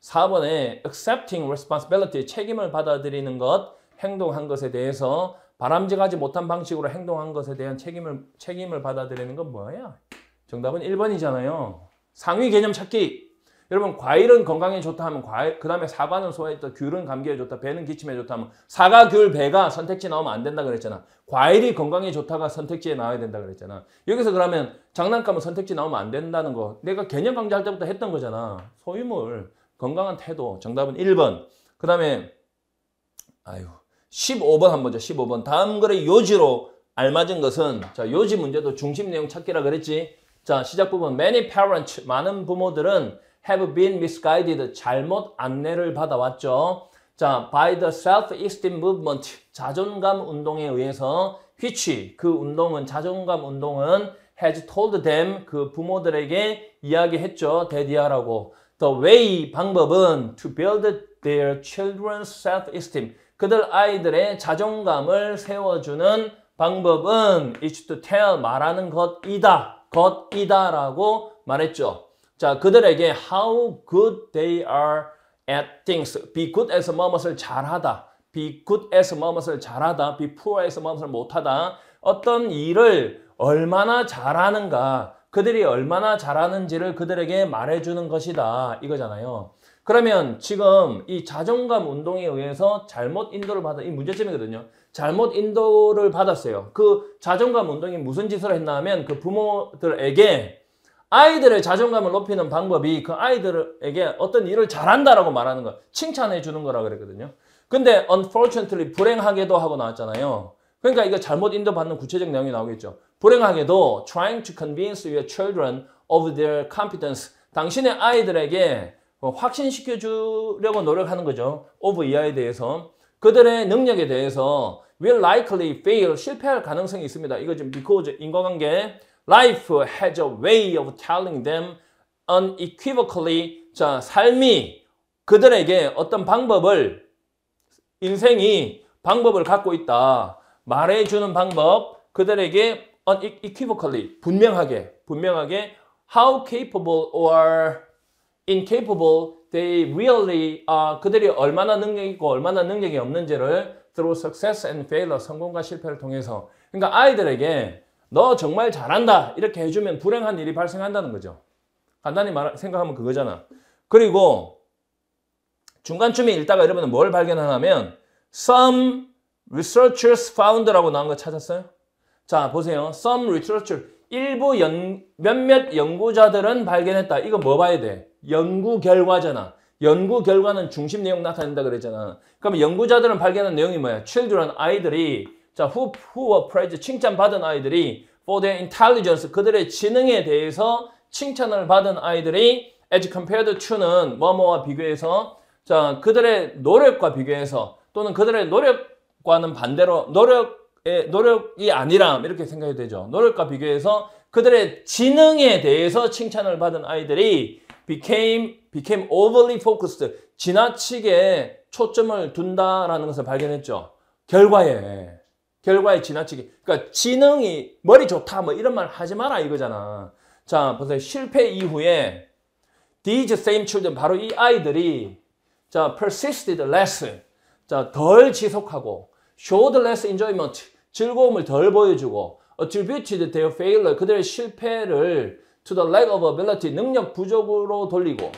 4번에 accepting responsibility 책임을 받아들이는 것 행동한 것에 대해서 바람직하지 못한 방식으로 행동한 것에 대한 책임을 책임을 받아들이는 건뭐예요 정답은 1번이잖아요. 상위 개념 찾기. 여러분 과일은 건강에 좋다 하면 과일, 그 다음에 사과는 소화에 좋다, 귤은 감기에 좋다, 배는 기침에 좋다 하면 사과, 귤, 배가 선택지 나오면 안 된다 그랬잖아. 과일이 건강에 좋다가 선택지에 나와야 된다 그랬잖아. 여기서 그러면 장난감은 선택지 나오면 안 된다는 거 내가 개념 강좌할 때부터 했던 거잖아. 소유물, 건강한 태도, 정답은 1번. 그 다음에 아유 15번 한번 보죠. 15번 다음 글의 요지로 알맞은 것은 자 요지 문제도 중심 내용 찾기라 그랬지. 자 시작 부분 Many parents 많은 부모들은 have been misguided, 잘못 안내를 받아왔죠. 자, by the self-esteem movement, 자존감 운동에 의해서 which, 그 운동은, 자존감 운동은 has told them, 그 부모들에게 이야기했죠. 대디하라고. The way, 방법은 to build their children's self-esteem, 그들 아이들의 자존감을 세워주는 방법은 is to tell, 말하는 것이다, 것이다 라고 말했죠. 자, 그들에게 how good they are at things. be good at s m o 뭐뭇을 잘하다. be good at s m o 뭐뭇을 잘하다. be poor at s m o 뭐뭇을 못하다. 어떤 일을 얼마나 잘하는가. 그들이 얼마나 잘하는지를 그들에게 말해주는 것이다. 이거잖아요. 그러면 지금 이 자존감 운동에 의해서 잘못 인도를 받아이 문제점이거든요. 잘못 인도를 받았어요. 그 자존감 운동이 무슨 짓을 했나 하면 그 부모들에게 아이들의 자존감을 높이는 방법이 그 아이들에게 어떤 일을 잘한다라고 말하는 거 칭찬해 주는 거라 그랬거든요. 근데 unfortunately 불행하게도 하고 나왔잖아요. 그러니까 이거 잘못 인도받는 구체적 내용이 나오겠죠. 불행하게도 trying to convince your children of their competence 당신의 아이들에게 뭐 확신시켜 주려고 노력하는 거죠. of 이하에 대해서 그들의 능력에 대해서 will likely fail 실패할 가능성이 있습니다. 이거 지금 because 인과관계 Life has a way of telling them unequivocally 자, 삶이 그들에게 어떤 방법을 인생이 방법을 갖고 있다. 말해주는 방법 그들에게 unequivocally 분명하게 분명하게 how capable or incapable they really are 그들이 얼마나 능력이 있고 얼마나 능력이 없는지를 through success and failure 성공과 실패를 통해서 그러니까 아이들에게 너 정말 잘한다 이렇게 해주면 불행한 일이 발생한다는 거죠. 간단히 말, 생각하면 그거잖아. 그리고 중간쯤에 읽다가 여러분은 뭘 발견하냐면 some researchers found라고 나온 거 찾았어요? 자 보세요. some researchers 일부 연, 몇몇 연구자들은 발견했다. 이거 뭐 봐야 돼? 연구 결과잖아. 연구 결과는 중심 내용 나타낸다 그랬잖아. 그러면 연구자들은 발견한 내용이 뭐야? children, 아이들이 자, who, who were praised, 칭찬받은 아이들이 for their intelligence, 그들의 지능에 대해서 칭찬을 받은 아이들이 as compared to는 뭐뭐와 비교해서 자, 그들의 노력과 비교해서 또는 그들의 노력과는 반대로 노력의 노력이 아니라 이렇게 생각이 되죠. 노력과 비교해서 그들의 지능에 대해서 칭찬을 받은 아이들이 became became overly focused 지나치게 초점을 둔다라는 것을 발견했죠. 결과에 결과에 지나치게. 그러니까 지능이 머리 좋다 뭐 이런 말 하지 마라 이거잖아. 자, 보세요. 실패 이후에 these same children 바로 이 아이들이 자, persisted less. 자, 덜 지속하고 showed less enjoyment. 즐거움을 덜 보여주고 attributed their failure 그들의 실패를 to the lack of ability 능력 부족으로 돌리고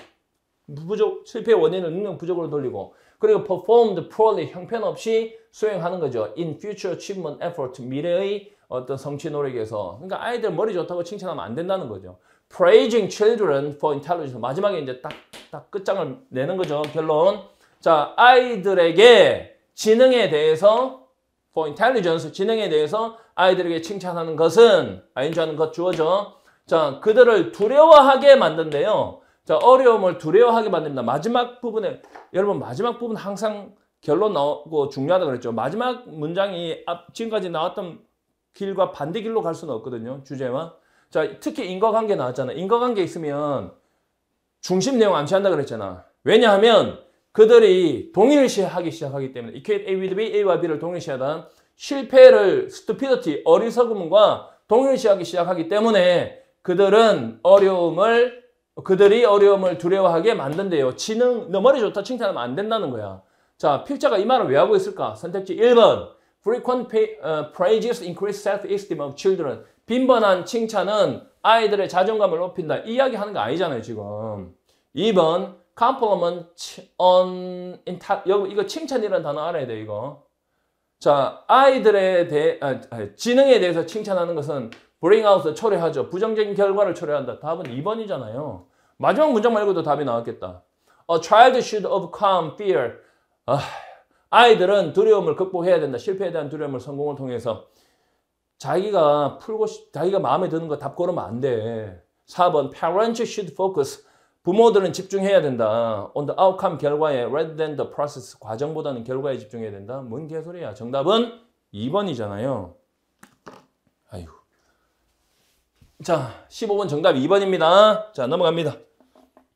부족 실패 원인을 능력 부족으로 돌리고 그리고 performed poorly 형편없이 수행하는 거죠. In future achievement effort 미래의 어떤 성취 노력에서 그러니까 아이들 머리 좋다고 칭찬하면 안 된다는 거죠. Praising children for intelligence 마지막에 이제 딱 딱 끝장을 내는 거죠. 결론. 자 아이들에게 지능에 대해서 for intelligence 지능에 대해서 아이들에게 칭찬하는 것은 아인 줄 아는 것 주어져. 자 그들을 두려워하게 만든대요. 자, 어려움을 두려워하게 만듭니다. 마지막 부분에 여러분 마지막 부분 항상 결론 나오고 중요하다 그랬죠. 마지막 문장이 앞, 지금까지 나왔던 길과 반대 길로 갈 수는 없거든요. 주제와. 자, 특히 인과관계 나왔잖아. 인과관계 있으면 중심 내용 암시한다 그랬잖아. 왜냐하면 그들이 동일시하기 시작하기 때문에 equate A with B, A와 B를 동일시하던 실패를 stupidity, 어리석음과 동일시하기 시작하기 때문에 그들은 어려움을 그들이 어려움을 두려워하게 만든대요. 지능, 너 머리 좋다 칭찬하면 안 된다는 거야. 자, 필자가 이 말을 왜 하고 있을까? 선택지 1번. Frequent uh, praises increase self-esteem of children. 빈번한 칭찬은 아이들의 자존감을 높인다. 이야기하는 거 아니잖아요, 지금. 2번. Compliment on... 여러 이거 칭찬이라는 단어 알아야 돼, 이거. 자, 아이들에 대해, 아, 아, 지능에 대해서 칭찬하는 것은 브레잉아웃을 초래하죠. 부정적인 결과를 초래한다. 답은 2번이잖아요. 마지막 문장 말고도 답이 나왔겠다. A child should overcome fear. 아, 아이들은 두려움을 극복해야 된다. 실패에 대한 두려움을 성공을 통해서 자기가 풀고 싶, 자기가 마음에 드는 거답 고르면 안 돼. 4번 parents should focus. 부모들은 집중해야 된다. on the outcome 결과에 rather than the process 과정보다는 결과에 집중해야 된다. 뭔 개소리야. 정답은 2번이잖아요. 아이고. 자, 15번 정답 2번입니다. 자, 넘어갑니다.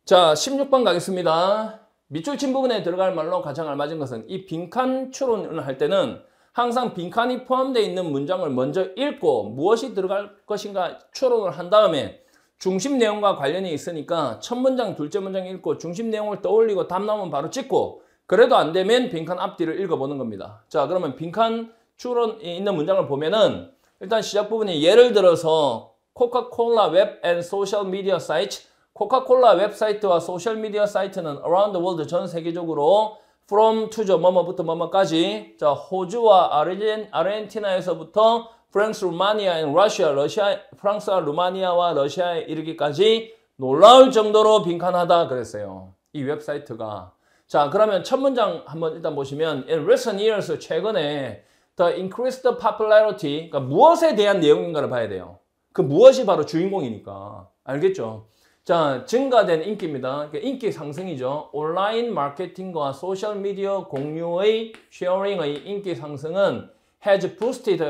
자, 16번 가겠습니다. 밑줄 친 부분에 들어갈 말로 가장 알맞은 것은 이 빈칸 추론을 할 때는 항상 빈칸이 포함되어 있는 문장을 먼저 읽고 무엇이 들어갈 것인가 추론을 한 다음에 중심 내용과 관련이 있으니까 첫 문장, 둘째 문장 읽고 중심 내용을 떠올리고 답 나오면 바로 찍고 그래도 안 되면 빈칸 앞뒤를 읽어보는 겁니다. 자, 그러면 빈칸 추론이 있는 문장을 보면은 일단 시작 부분에 예를 들어서 코카콜라 웹 앤 소셜 미디어 사이트 코카콜라 웹사이트와 소셜 미디어 사이트는 around the world 전 세계적으로 from to죠 뭐뭐부터 뭐뭐까지 자 호주와 아르헨, 아르헨티나에서부터 프랑스, 루마니아, a 러시아, 러시아, 프랑스와 루마니아와 러시아에 이르기까지 놀라울 정도로 빈칸하다 그랬어요. 이 웹사이트가. 자, 그러면 첫 문장 한번 일단 보시면 In recent years, 최근에 The increased popularity, 그러니까 무엇에 대한 내용인가를 봐야 돼요. 그 무엇이 바로 주인공이니까. 알겠죠? 자, 증가된 인기입니다. 인기 상승이죠. 온라인 마케팅과 소셜미디어 공유의 쉐어링의 인기 상승은 has boosted,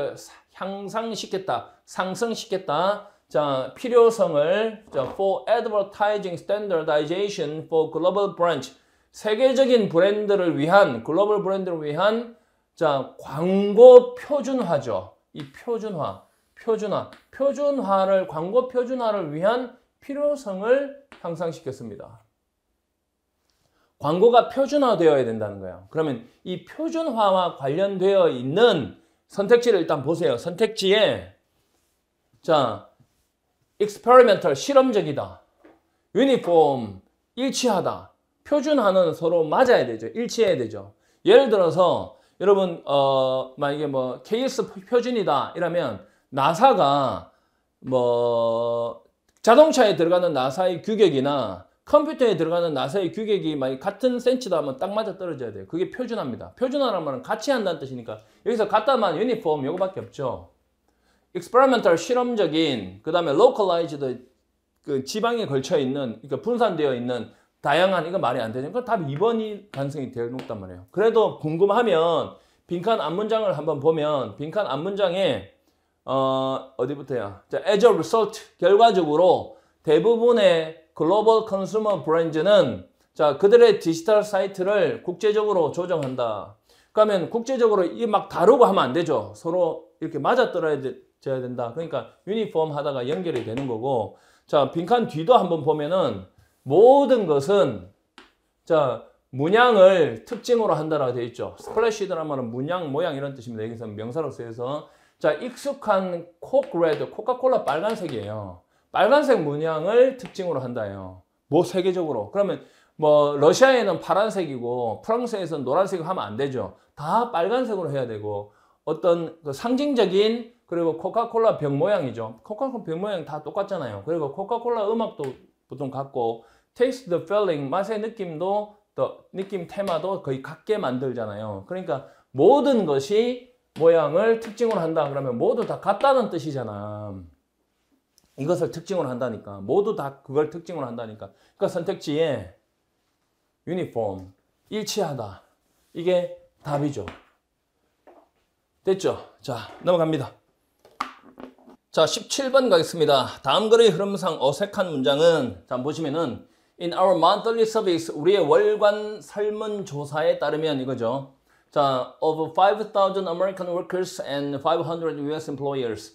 향상시켰다, 상승시켰다. 자, 필요성을 자, for advertising standardization for global branch 세계적인 브랜드를 위한 글로벌 브랜드를 위한 자, 광고 표준화죠. 이 표준화. 표준화, 표준화를 광고 표준화를 위한 필요성을 향상시켰습니다. 광고가 표준화되어야 된다는 거예요. 그러면 이 표준화와 관련되어 있는 선택지를 일단 보세요. 선택지에 자, experimental 실험적이다. 유니폼 일치하다. 표준화는 서로 맞아야 되죠. 일치해야 되죠. 예를 들어서 여러분 어 만약에 뭐 KS 표준이다 이러면 나사가 뭐 자동차에 들어가는 나사의 규격이나 컴퓨터에 들어가는 나사의 규격이 만약 같은 센치다 하면 딱 맞아 떨어져야 돼요. 그게 표준화입니다. 표준화란 말은 같이 한다는 뜻이니까 여기서 갖다만 유니폼 요거밖에 없죠. experimental 실험적인 그다음에 localized 그 지방에 걸쳐 있는 그러니까 분산되어 있는 다양한 이거 말이 안 되는 건답 2번이 가능성이 되일 높단 말이에요. 그래도 궁금하면 빈칸 앞문장을 한번 보면 빈칸 앞문장에 어, 어디부터야? 자, as a result, 결과적으로 대부분의 글로벌 컨슈머 브랜드는 자, 그들의 디지털 사이트를 국제적으로 조정한다. 그러면 국제적으로 이 막 다르고 하면 안 되죠. 서로 이렇게 맞아떨어야 된다. 그러니까 유니폼 하다가 연결이 되는 거고 자, 빈칸 뒤도 한번 보면은 모든 것은 자, 문양을 특징으로 한다라고 되어 있죠. 스플래시 드라마는 문양, 모양 이런 뜻입니다. 여기서 명사로 쓰여서 자, 익숙한 코 콕레드, 코카콜라 빨간색이에요. 빨간색 문양을 특징으로 한다요. 뭐 세계적으로. 그러면 뭐 러시아에는 파란색이고 프랑스에서는 노란색으로 하면 안 되죠. 다 빨간색으로 해야 되고 어떤 그 상징적인 그리고 코카콜라 병 모양이죠. 코카콜라 병 모양 다 똑같잖아요. 그리고 코카콜라 음악도 보통 같고 테이스 더 펠링 맛의 느낌도 더 느낌 테마도 거의 같게 만들잖아요. 그러니까 모든 것이 모양을 특징으로 한다 그러면 모두 다 같다는 뜻이잖아. 이것을 특징으로 한다니까. 모두 다 그걸 특징으로 한다니까. 그러니까 선택지에 유니폼, 일치하다. 이게 답이죠. 됐죠? 자, 넘어갑니다. 자, 17번 가겠습니다. 다음 글의 흐름상 어색한 문장은 자, 보시면은 In our monthly s e r v i c e 우리의 월간 설문조사에 따르면 이거죠. 자, of 5,000 American workers and 500 U.S. employers.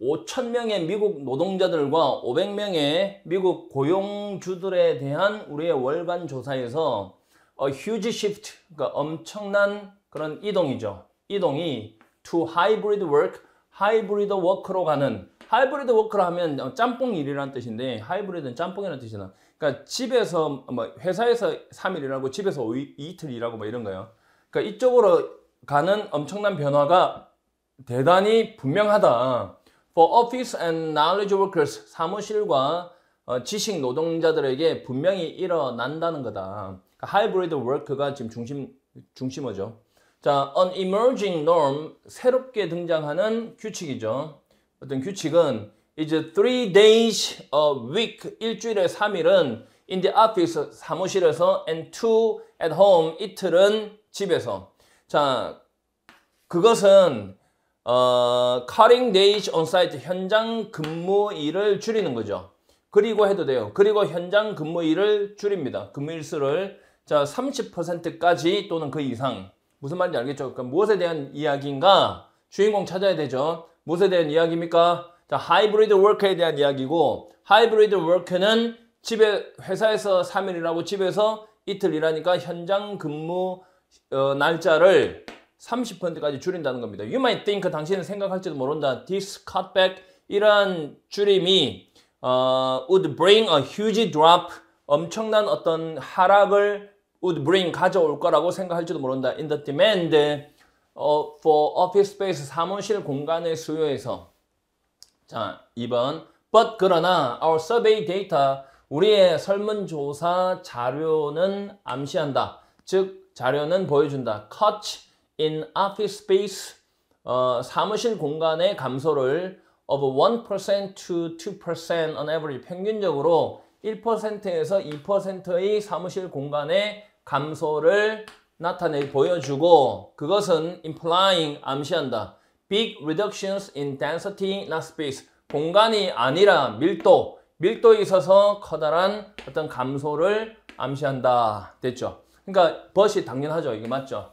5,000명의 미국 노동자들과 500명의 미국 고용주들에 대한 우리의 월간 조사에서 a huge shift, 그러니까 엄청난 그런 이동이죠. 이동이 to hybrid work, hybrid work로 가는 하이브리드 워크라 하면 짬뽕 일이라는 뜻인데 하이브리드는 짬뽕이라는 뜻이잖아 그러니까 집에서 뭐 회사에서 3일 일하고 집에서 5, 2이틀 일하고 뭐 이런 거예요. 그러니까 이쪽으로 가는 엄청난 변화가 대단히 분명하다. For office and knowledge workers, 사무실과 어, 지식 노동자들에게 분명히 일어난다는 거다. 그러니까 하이브리드 워크가 지금 중심, 중심어죠. 자, an emerging norm, 새롭게 등장하는 규칙이죠. 어떤 규칙은 이제 three days a week, 일주일에 3일은 in the office, 사무실에서 and two at home, 이틀은 집에서. 자, 그것은 어, cutting days on site 현장 근무일을 줄이는 거죠. 그리고 해도 돼요. 그리고 현장 근무일을 줄입니다. 근무일수를 자 30%까지 또는 그 이상 무슨 말인지 알겠죠? 그러니까 무엇에 대한 이야기인가? 주인공 찾아야 되죠. 무엇에 대한 이야기입니까? 자 하이브리드 워크에 대한 이야기고 하이브리드 워크는 집에 회사에서 3일이라고 집에서 이틀 일하니까 현장 근무 어, 날짜를 30%까지 줄인다는 겁니다. You might think, 당신은 생각할지도 모른다. This cutback, 이러한 줄임이 어, would bring a huge drop, 엄청난 어떤 하락을 would bring, 가져올 거라고 생각할지도 모른다. In the demand 어, for office space, 사무실 공간의 수요에서 자, 2번 But 그러나 our survey data, 우리의 설문조사 자료는 암시한다. 즉 자료는 보여준다. c u t in office space 어, 사무실 공간의 감소를 of 1% to 2% on average 평균적으로 1%에서 2%의 사무실 공간의 감소를 나타내 보여주고 그것은 implying 암시한다. Big reductions in density, not space. 공간이 아니라 밀도, 밀도에 있어서 커다란 어떤 감소를 암시한다. 됐죠? 그러니까 벗이 당연하죠. 이게 맞죠?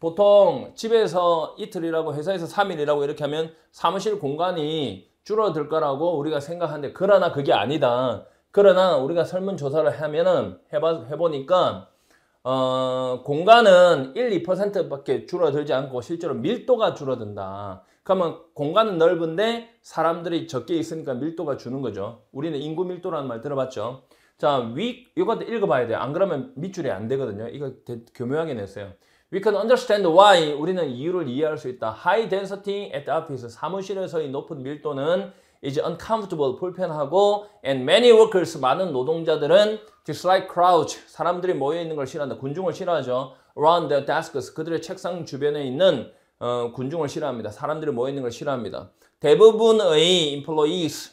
보통 집에서 이틀이라고 회사에서 3일이라고 이렇게 하면 사무실 공간이 줄어들 거라고 우리가 생각하는데 그러나 그게 아니다. 그러나 우리가 설문조사를 하면은 해봐, 해보니까 어, 공간은 1, 2%밖에 줄어들지 않고 실제로 밀도가 줄어든다. 그러면 공간은 넓은데 사람들이 적게 있으니까 밀도가 주는 거죠. 우리는 인구 밀도라는 말 들어봤죠. 자, weak 이것도 읽어봐야 돼요. 안 그러면 밑줄이 안 되거든요. 이거 되, 교묘하게 냈어요. We can understand why 우리는 이유를 이해할 수 있다. High density at the office 사무실에서의 높은 밀도는 is uncomfortable 불편하고 and many workers 많은 노동자들은 dislike crowds 사람들이 모여 있는 걸 싫어한다. 군중을 싫어하죠. Around their desks 그들의 책상 주변에 있는 어, 군중을 싫어합니다. 사람들이 모여 있는 걸 싫어합니다. 대부분의 employees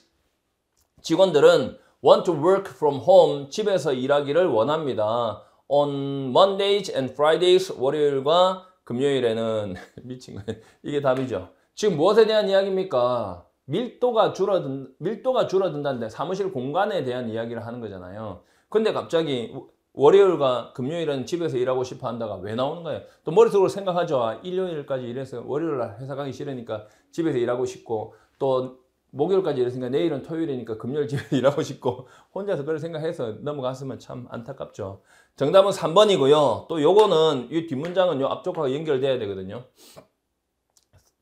직원들은 want to work from home, 집에서 일하기를 원합니다. On Mondays and Fridays, 월요일과 금요일에는 미친 거예요. 이게 답이죠. 지금 무엇에 대한 이야기입니까? 밀도가 줄어든 밀도가 줄어든다는데 사무실 공간에 대한 이야기를 하는 거잖아요. 근데 갑자기 월요일과 금요일은 집에서 일하고 싶어 한다가 왜 나오는 거예요? 또 머릿속으로 생각하죠. 아, 일요일까지 일해서 월요일 날 회사 가기 싫으니까 집에서 일하고 싶고 또 목요일까지 이랬으니까 내일은 토요일이니까 금요일 집에 일하고 싶고 혼자서 그럴 생각해서 넘어갔으면 참 안타깝죠. 정답은 3번이고요. 또 요거는 이 뒷문장은 요 앞쪽과 연결돼야 되거든요.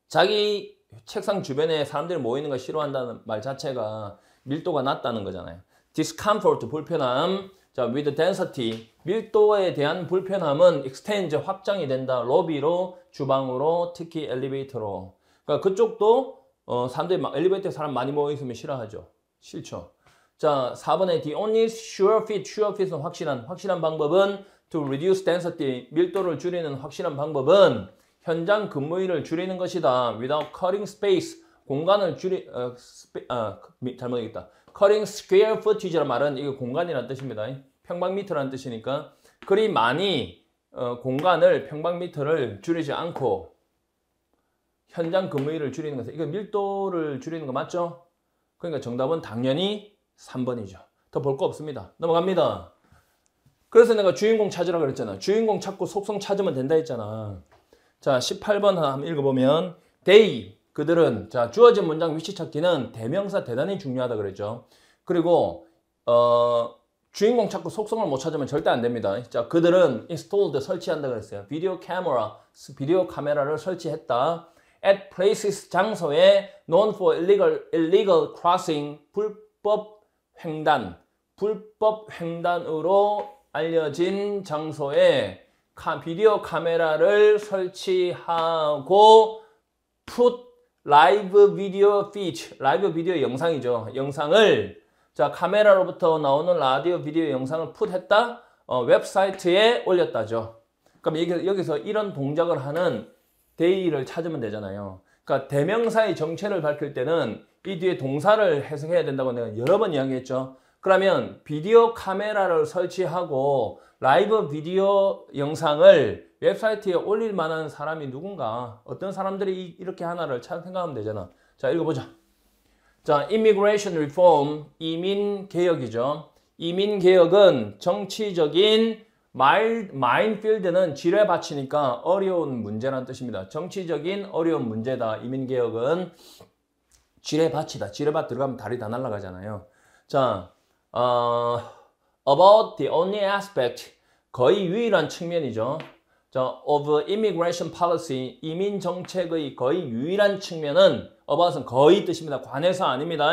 자기 책상 주변에 사람들이 모이는 걸 싫어한다는 말 자체가 밀도가 낮다는 거잖아요. discomfort, 불편함. 자, with density, 밀도에 대한 불편함은 extend, 확장이 된다. 로비로, 주방으로, 특히 엘리베이터로. 그러니까 그쪽도 어, 사람들이 막 엘리베이터에 사람 많이 모여있으면 싫어하죠. 싫죠. 자, 4번에 the only sure fit, sure fit은 확실한, 확실한 방법은 to reduce density, 밀도를 줄이는 확실한 방법은 현장 근무일을 줄이는 것이다. without cutting space, 공간을 줄이, 어, 스페, 아, 잘못 했다 cutting square footage란 말은 이게 공간이라 뜻입니다. 평방미터라는 뜻이니까 그리 많이 어, 공간을 평방미터를 줄이지 않고 현장 근무일을 줄이는 것은 이거 밀도를 줄이는 거 맞죠? 그러니까 정답은 당연히 3번이죠. 더 볼 거 없습니다. 넘어갑니다. 그래서 내가 주인공 찾으라 그랬잖아. 주인공 찾고 속성 찾으면 된다 했잖아. 자, 18번 한번 읽어보면 데이 그들은 자 주어진 문장 위치 찾기는 대명사 대단히 중요하다 그랬죠. 그리고 어 주인공 찾고 속성을 못 찾으면 절대 안 됩니다. 자 그들은 installed 설치한다 그랬어요. 비디오 카메라 비디오 카메라를 설치했다. at places 장소에 known for illegal, illegal crossing 불법 횡단 불법 횡단으로 알려진 장소에 카, 비디오 카메라를 설치하고 put 라이브 비디오 피치 라이브 비디오 영상이죠. 영상을 자 카메라로부터 나오는 라디오 비디오 영상을 풋 했다 어, 웹사이트에 올렸다죠. 그럼 여기, 여기서 이런 동작을 하는 데이를 찾으면 되잖아요. 그러니까 대명사의 정체를 밝힐 때는 이 뒤에 동사를 해석해야 된다고 내가 여러 번 이야기했죠. 그러면 비디오 카메라를 설치하고 라이브 비디오 영상을 웹사이트에 올릴 만한 사람이 누군가 어떤 사람들이 이렇게 하나를 생각하면 되잖아. 자 읽어보자. 자, immigration reform, 이민 개혁이죠. 이민 개혁은 정치적인 마일, 마인필드는 지뢰 받치니까 어려운 문제란 뜻입니다. 정치적인 어려운 문제다. 이민개혁은 질에 바치다. 질에 바 들어가면 다리 다 날아가잖아요. 자, 어, about the only aspect, 거의 유일한 측면이죠. 자, of immigration policy, 이민 정책의 거의 유일한 측면은 about은 거의 뜻입니다. 관해서 아닙니다.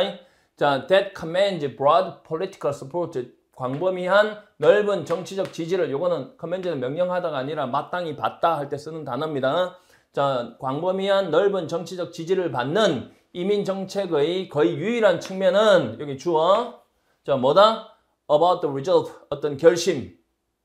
자, that commands broad political support, 광범위한 넓은 정치적 지지를 요거는 컨벤션을 명령하다가 아니라 마땅히 받다 할 때 쓰는 단어입니다. 자, 광범위한 넓은 정치적 지지를 받는 이민 정책의 거의 유일한 측면은 여기 주어 자, 뭐다? about the result 어떤 결심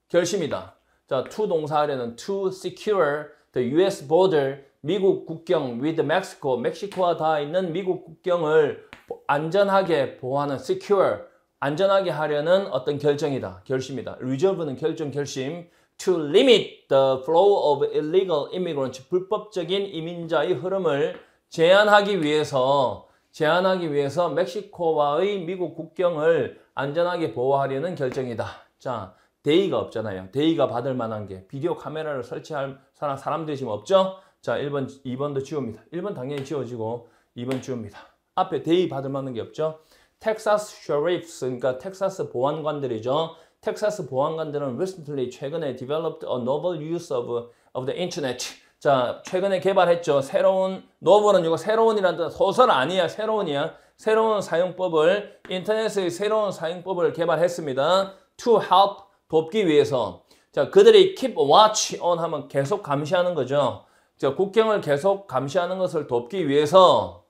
결심이다. 자, to 동사 아래는 to secure the US border 미국 국경 with Mexico 멕시코와 닿 있는 미국 국경을 안전하게 보호하는 secure 안전하게 하려는 어떤 결정이다, 결심이다. reserve는 결정, 결심. to limit the flow of illegal immigrants, 불법적인 이민자의 흐름을 제한하기 위해서 제한하기 위해서 멕시코와의 미국 국경을 안전하게 보호하려는 결정이다. 자, 대의가 없잖아요. 대의가 받을 만한 게 비디오 카메라를 설치할 사람, 사람들이 지금 없죠? 자, 1번, 2번도 지웁니다. 1번 당연히 지워지고 2번 지웁니다. 앞에 대의 받을 만한 게 없죠? 텍사스 셔리프스, 그러니까 텍사스 보안관들이죠. 텍사스 보안관들은 recently 최근에 developed a novel use of, of the internet. 자, 최근에 개발했죠. 새로운 노블은 이거 새로운이란 뜻 소설 아니야. 새로운이야. 새로운 사용법을 인터넷의 새로운 사용법을 개발했습니다. to help 돕기 위해서. 자, 그들이 keep watch on 하면 계속 감시하는 거죠. 자, 국경을 계속 감시하는 것을 돕기 위해서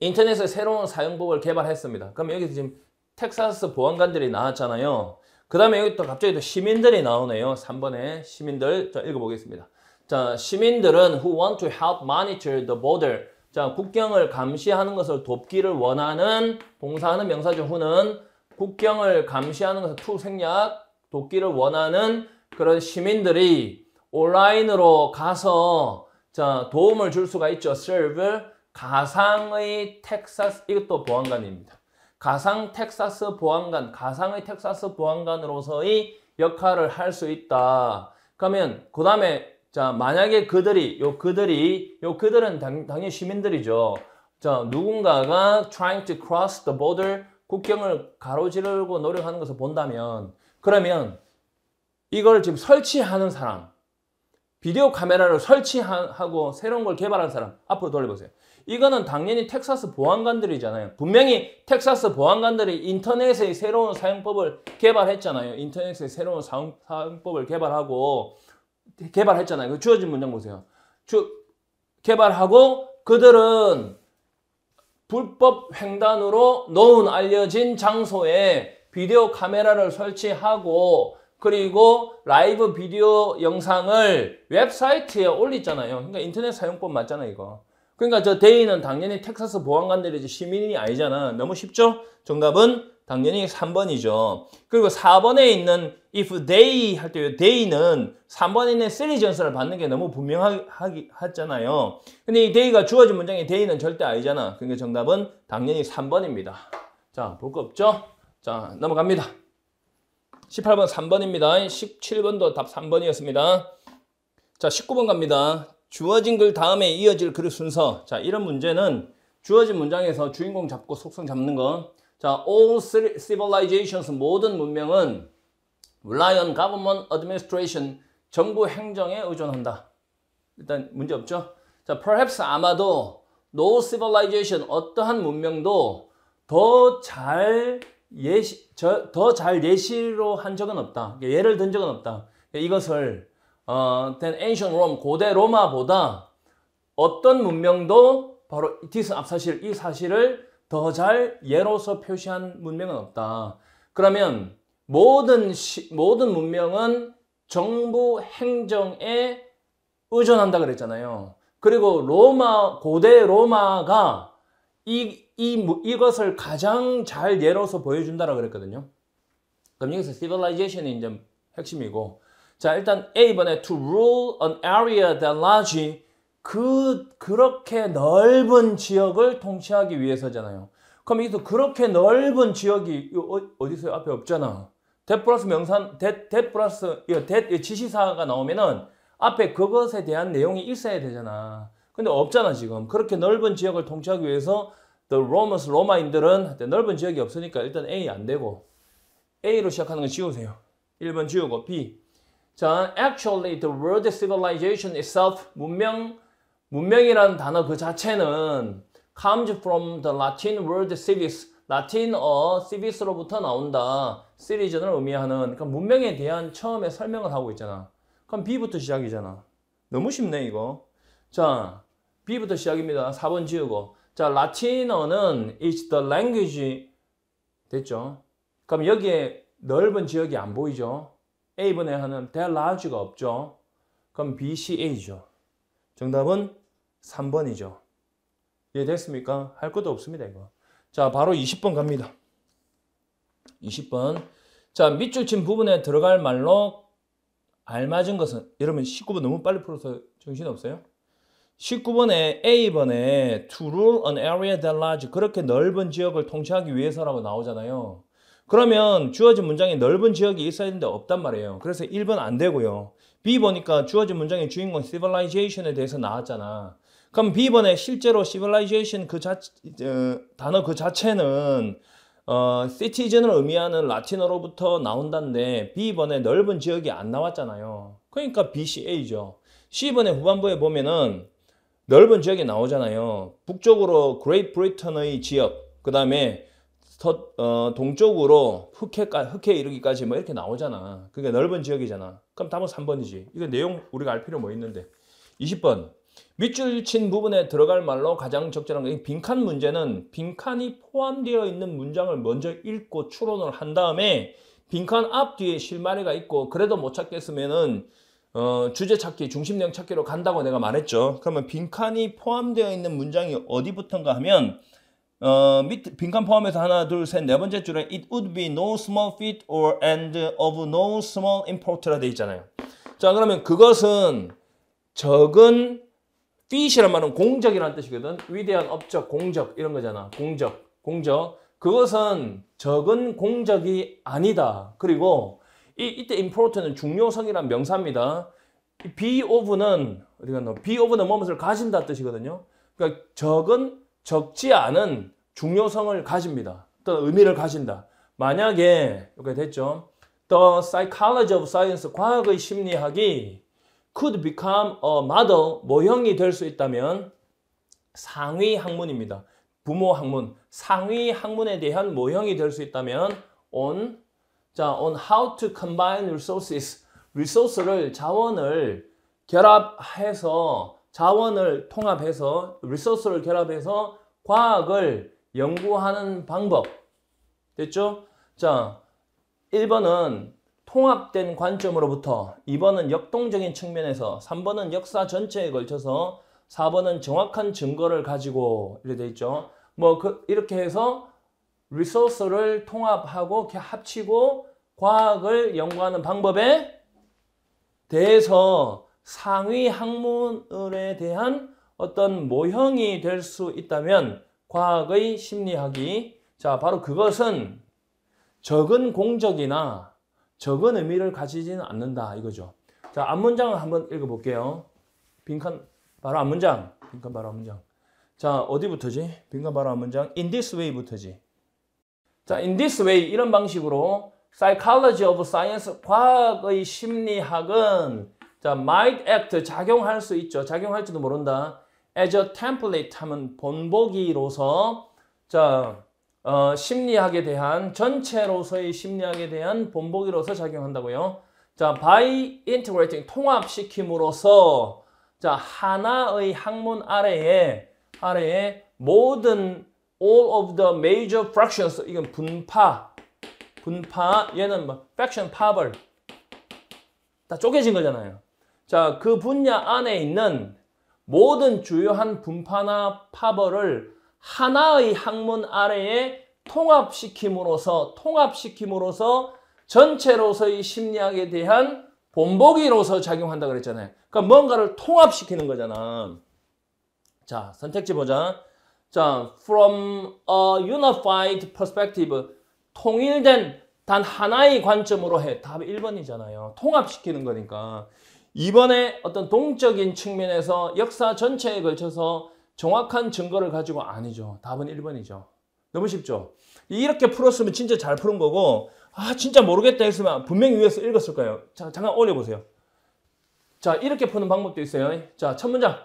인터넷에 새로운 사용법을 개발했습니다. 그럼 여기 서 지금 텍사스 보안관들이 나왔잖아요. 그 다음에 여기 또 갑자기 또 시민들이 나오네요. 3번에 시민들 자 읽어보겠습니다. 자 시민들은 who want to help monitor the border 자 국경을 감시하는 것을 돕기를 원하는 동사하는 명사죠. who는 국경을 감시하는 것을 투 생략 돕기를 원하는 그런 시민들이 온라인으로 가서 자 도움을 줄 수가 있죠. serve 가상의 텍사스, 이것도 보안관입니다. 가상 텍사스 보안관, 가상의 텍사스 보안관으로서의 역할을 할 수 있다. 그러면 그 다음에 자 만약에 그들이 요 그들이 요 그들은 당, 당연히 시민들이죠. 자 누군가가 trying to cross the border 국경을 가로지르고 노력하는 것을 본다면 그러면 이걸 지금 설치하는 사람 비디오 카메라를 설치하고 새로운 걸 개발한 사람 앞으로 돌려보세요. 이거는 당연히 텍사스 보안관들이잖아요. 분명히 텍사스 보안관들이 인터넷의 새로운 사용법을 개발했잖아요. 인터넷의 새로운 사용, 사용법을 개발하고 개발했잖아요. 그 주어진 문장 보세요. 주, 개발하고 그들은 불법 횡단으로 놓은 알려진 장소에 비디오 카메라를 설치하고 그리고 라이브 비디오 영상을 웹사이트에 올리잖아요. 그러니까 인터넷 사용법 맞잖아요, 이거. 그러니까 저 데이는 당연히 텍사스 보안관들이지 시민이 아니잖아. 너무 쉽죠? 정답은 당연히 3번이죠. 그리고 4번에 있는 if they 할때 they는 3번에 있는 citizen을 받는 게 너무 분명하잖아요. 근데 이 they가 주어진 문장이 they는 절대 아니잖아. 그러니까 정답은 당연히 3번입니다. 자, 볼 거 없죠? 자, 넘어갑니다. 18번 3번입니다. 17번도 답 3번이었습니다. 자, 19번 갑니다. 주어진 글 다음에 이어질 글의 순서. 자, 이런 문제는 주어진 문장에서 주인공 잡고 속성 잡는 거. 자, all civilizations 모든 문명은 rely on government administration 정부 행정에 의존한다. 일단 문제 없죠? 자, perhaps 아마도 no civilization 어떠한 문명도 더 잘 예시 더잘 예시로 한 적은 없다. 예를 든 적은 없다. 이것을 어, then ancient Rome, 고대 로마보다 어떤 문명도 바로 this 앞사실, 이 사실을 더 잘 예로서 표시한 문명은 없다. 그러면 모든 시, 모든 문명은 정부 행정에 의존한다 그랬잖아요. 그리고 로마 고대 로마가 이, 이 이것을 가장 잘 예로서 보여준다라 고 그랬거든요. 그럼 여기서 civilization이 이제 핵심이고 자, 일단 A번에 to rule an area that l a r g e l 그 그렇게 넓은 지역을 통치하기 위해서잖아요. 그럼 이것도 그렇게 넓은 지역이 어, 디서 요 앞에 없잖아. t h a 플러스 명산 that, that 플러스 이거 a 지시사가 나오면은 앞에 그것에 대한 내용이 있어야 되잖아. 근데 없잖아 지금. 그렇게 넓은 지역을 통치하기 위해서 the Romans 로마인들은 넓은 지역이 없으니까 일단 A 안 되고 A로 시작하는 거 지우세요. 1번 지우고 B 자, actually the word civilization itself 문명 문명이라는 단어 그 자체는 comes from the Latin word civis 라틴어 civis로부터 나온다. 시리즈를 의미하는 그러니까 문명에 대한 처음에 설명을 하고 있잖아. 그럼 B부터 시작이잖아. 너무 쉽네 이거. 자, B부터 시작입니다. 4번 지우고. 자, 라틴어는 is the language 됐죠? 그럼 여기에 넓은 지역이 안 보이죠? A분의 하는 t h e large가 없죠. 그럼 B, C, A죠. 정답은 3번이죠. 이해됐습니까? 할 것도 없습니다. 이거. 자, 바로 20번 갑니다. 20번. 자, 밑줄 친 부분에 들어갈 말로 알맞은 것은 여러분 19번 너무 빨리 풀어서 정신없어요? 19번에 A번에 to rule an area that large 그렇게 넓은 지역을 통치하기 위해서라고 나오잖아요. 그러면 주어진 문장에 넓은 지역이 있어야 되는데 없단 말이에요. 그래서 1번 안 되고요. B 보니까 주어진 문장의 주인공 civilization에 대해서 나왔잖아. 그럼 B번에 실제로 civilization 그 자체, 어, 단어 그 자체는 어, citizen을 의미하는 라틴어로부터 나온다는데 B번에 넓은 지역이 안 나왔잖아요. 그러니까 BCA죠. C번의 후반부에 보면은 넓은 지역이 나오잖아요. 북쪽으로 그레이트 브리턴의 지역, 그 다음에 서, 어, 동쪽으로 흑해까, 흑해 이르기까지 뭐 이렇게 나오잖아. 그게 넓은 지역이잖아. 그럼 답은 3번이지. 뭐 이거 내용 우리가 알 필요 뭐 있는데. 20번. 밑줄 친 부분에 들어갈 말로 가장 적절한 게 빈칸 문제는 빈칸이 포함되어 있는 문장을 먼저 읽고 추론을 한 다음에 빈칸 앞 뒤에 실마리가 있고 그래도 못 찾겠으면은 어, 주제 찾기, 중심 내용 찾기로 간다고 내가 말했죠. 그러면 빈칸이 포함되어 있는 문장이 어디부턴가 하면 어, 밑 빈칸 포함해서 하나 둘 셋 네 번째 줄에 it would be no small feat or and of no small import라 되어 있잖아요. 자 그러면 그것은 적은 feat이란 말은 공적이라는 뜻이거든. 위대한 업적, 공적 이런 거잖아. 공적, 공적. 그것은 적은 공적이 아니다. 그리고 이, 이때 import는 중요성이란 명사입니다. be of는 어디 갔나? be of는 무엇을 가진다 뜻이거든요. 그러니까 적은 적지 않은 중요성을 가집니다. 어떤 의미를 가진다. 만약에 이렇게 됐죠. The psychology of science, 과학의 심리학이 could become a model, 모형이 될 수 있다면 상위 학문입니다. 부모 학문, 상위 학문에 대한 모형이 될 수 있다면 on, 자, on how to combine resources, r e s 를 자원을 결합해서 자원을 통합해서 리소스를 결합해서 과학을 연구하는 방법 됐죠? 자 1번은 통합된 관점으로부터 2번은 역동적인 측면에서 3번은 역사 전체에 걸쳐서 4번은 정확한 증거를 가지고 이렇게 돼 있죠. 뭐그 이렇게 해서 리소스를 통합하고 이렇게 합치고 과학을 연구하는 방법에 대해서 상위 학문에 대한 어떤 모형이 될 수 있다면 과학의 심리학이 자 바로 그것은 적은 공적이나 적은 의미를 가지지는 않는다 이거죠. 자 앞문장을 한번 읽어볼게요. 빈칸 바로 앞문장 빈칸 바로 앞문장 자 어디부터지? 빈칸 바로 앞문장 in this way부터지. 자 in this way 이런 방식으로 psychology of science 과학의 심리학은 자, might act 작용할 수 있죠. 작용할지도 모른다. as a template 하면 본보기로서 자 어, 심리학에 대한 전체로서의 심리학에 대한 본보기로서 작용한다고요. 자, by integrating 통합시킴으로써 자 하나의 학문 아래에 아래에 모든 all of the major fractions 이건 분파 분파 얘는 뭐 fraction 파벌 다 쪼개진 거잖아요. 자, 그 분야 안에 있는 모든 주요한 분파나 파벌을 하나의 학문 아래에 통합시킴으로써 통합시킴으로써 전체로서의 심리학에 대한 본보기로서 작용한다 그랬잖아요. 그러니까 뭔가를 통합시키는 거잖아. 자, 선택지 보자. 자, from a unified perspective 통일된 단 하나의 관점으로 해. 답 1번이잖아요. 통합시키는 거니까. 이번에 어떤 동적인 측면에서 역사 전체에 걸쳐서 정확한 증거를 가지고 아니죠. 답은 1번이죠. 너무 쉽죠? 이렇게 풀었으면 진짜 잘 푸는 거고 아 진짜 모르겠다 했으면 분명히 위에서 읽었을 거예요. 자, 잠깐 올려보세요. 자, 이렇게 푸는 방법도 있어요. 자, 첫 문장.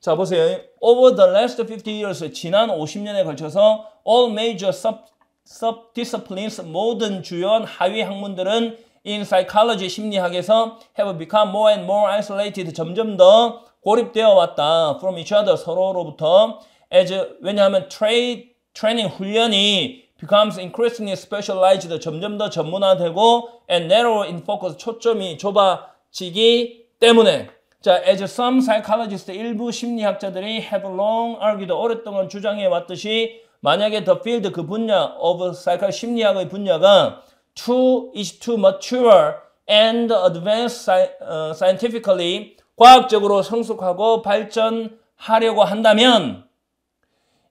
자, 보세요. Over the last 50 years, 지난 50년에 걸쳐서 all major sub, sub disciplines, 모든 주요한 하위 학문들은 in psychology 심리학에서 have become more and more isolated 점점 더 고립되어 왔다. from each other 서로로부터 as 왜냐하면 트레이 트레이닝 훈련이 becomes increasingly specialized 점점 더 전문화되고 and narrow in focus 초점이 좁아지기 때문에 자, as some psychologists 일부 심리학자들이 have long argued 오랫동안 주장해 왔듯이 만약에 더 필드 그 분야 of psych 심리학의 분야가 to is to mature and advance uh, scientifically 과학적으로 성숙하고 발전하려고 한다면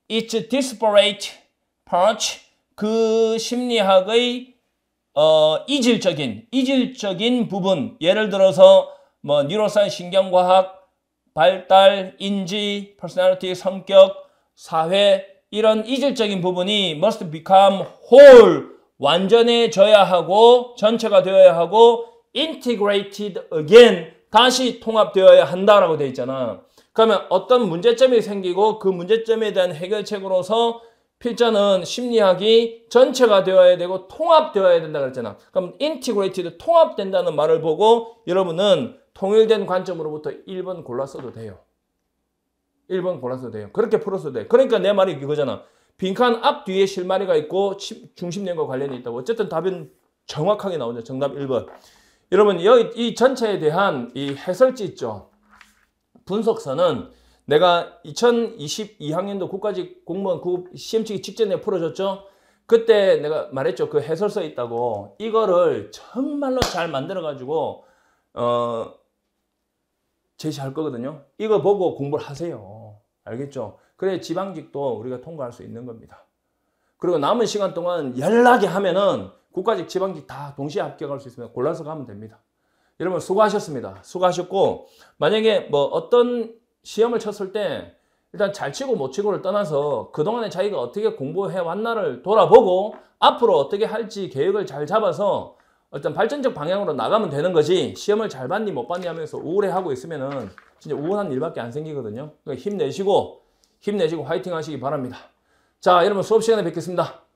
its disparate parts 그 심리학의 어, 이질적인 이질적인 부분 예를 들어서 뭐 뉴로사인 신경과학 발달 인지 퍼스널리티 성격 사회 이런 이질적인 부분이 must become whole 완전해져야 하고 전체가 되어야 하고 integrated again 다시 통합되어야 한다라고 돼 있잖아. 그러면 어떤 문제점이 생기고 그 문제점에 대한 해결책으로서 필자는 심리학이 전체가 되어야 되고 통합되어야 된다 그랬잖아. 그럼 integrated 통합된다는 말을 보고 여러분은 통일된 관점으로부터 1번 골랐어도 돼요. 1번 골랐어도 돼요. 그렇게 풀었어도 돼. 그러니까 내 말이 이거잖아. 빈칸 앞 뒤에 실마리가 있고 중심면과 관련이 있다고. 어쨌든 답은 정확하게 나오죠. 정답 1번. 여러분 여기 이 전체에 대한 이 해설지 있죠. 분석서는 내가 2022학년도 국가직 공무원 구급 시험치기 직전에 풀어줬죠. 그때 내가 말했죠. 그 해설서 있다고. 이거를 정말로 잘 만들어가지고 어 제시할 거거든요. 이거 보고 공부를 하세요. 알겠죠? 그래 지방직도 우리가 통과할 수 있는 겁니다. 그리고 남은 시간 동안 연락이 하면은 국가직 지방직 다 동시에 합격할 수 있습니다. 골라서 가면 됩니다. 여러분 수고하셨습니다. 수고하셨고 만약에 뭐 어떤 시험을 쳤을 때 일단 잘 치고 못 치고를 떠나서 그동안에 자기가 어떻게 공부해 왔나를 돌아보고 앞으로 어떻게 할지 계획을 잘 잡아서 어떤 발전적 방향으로 나가면 되는 거지 시험을 잘 봤니 못 봤니 하면서 우울해하고 있으면은 진짜 우울한 일밖에 안 생기거든요. 그러니까 힘내시고 힘내시고 화이팅 하시기 바랍니다. 자, 여러분 수업 시간에 뵙겠습니다.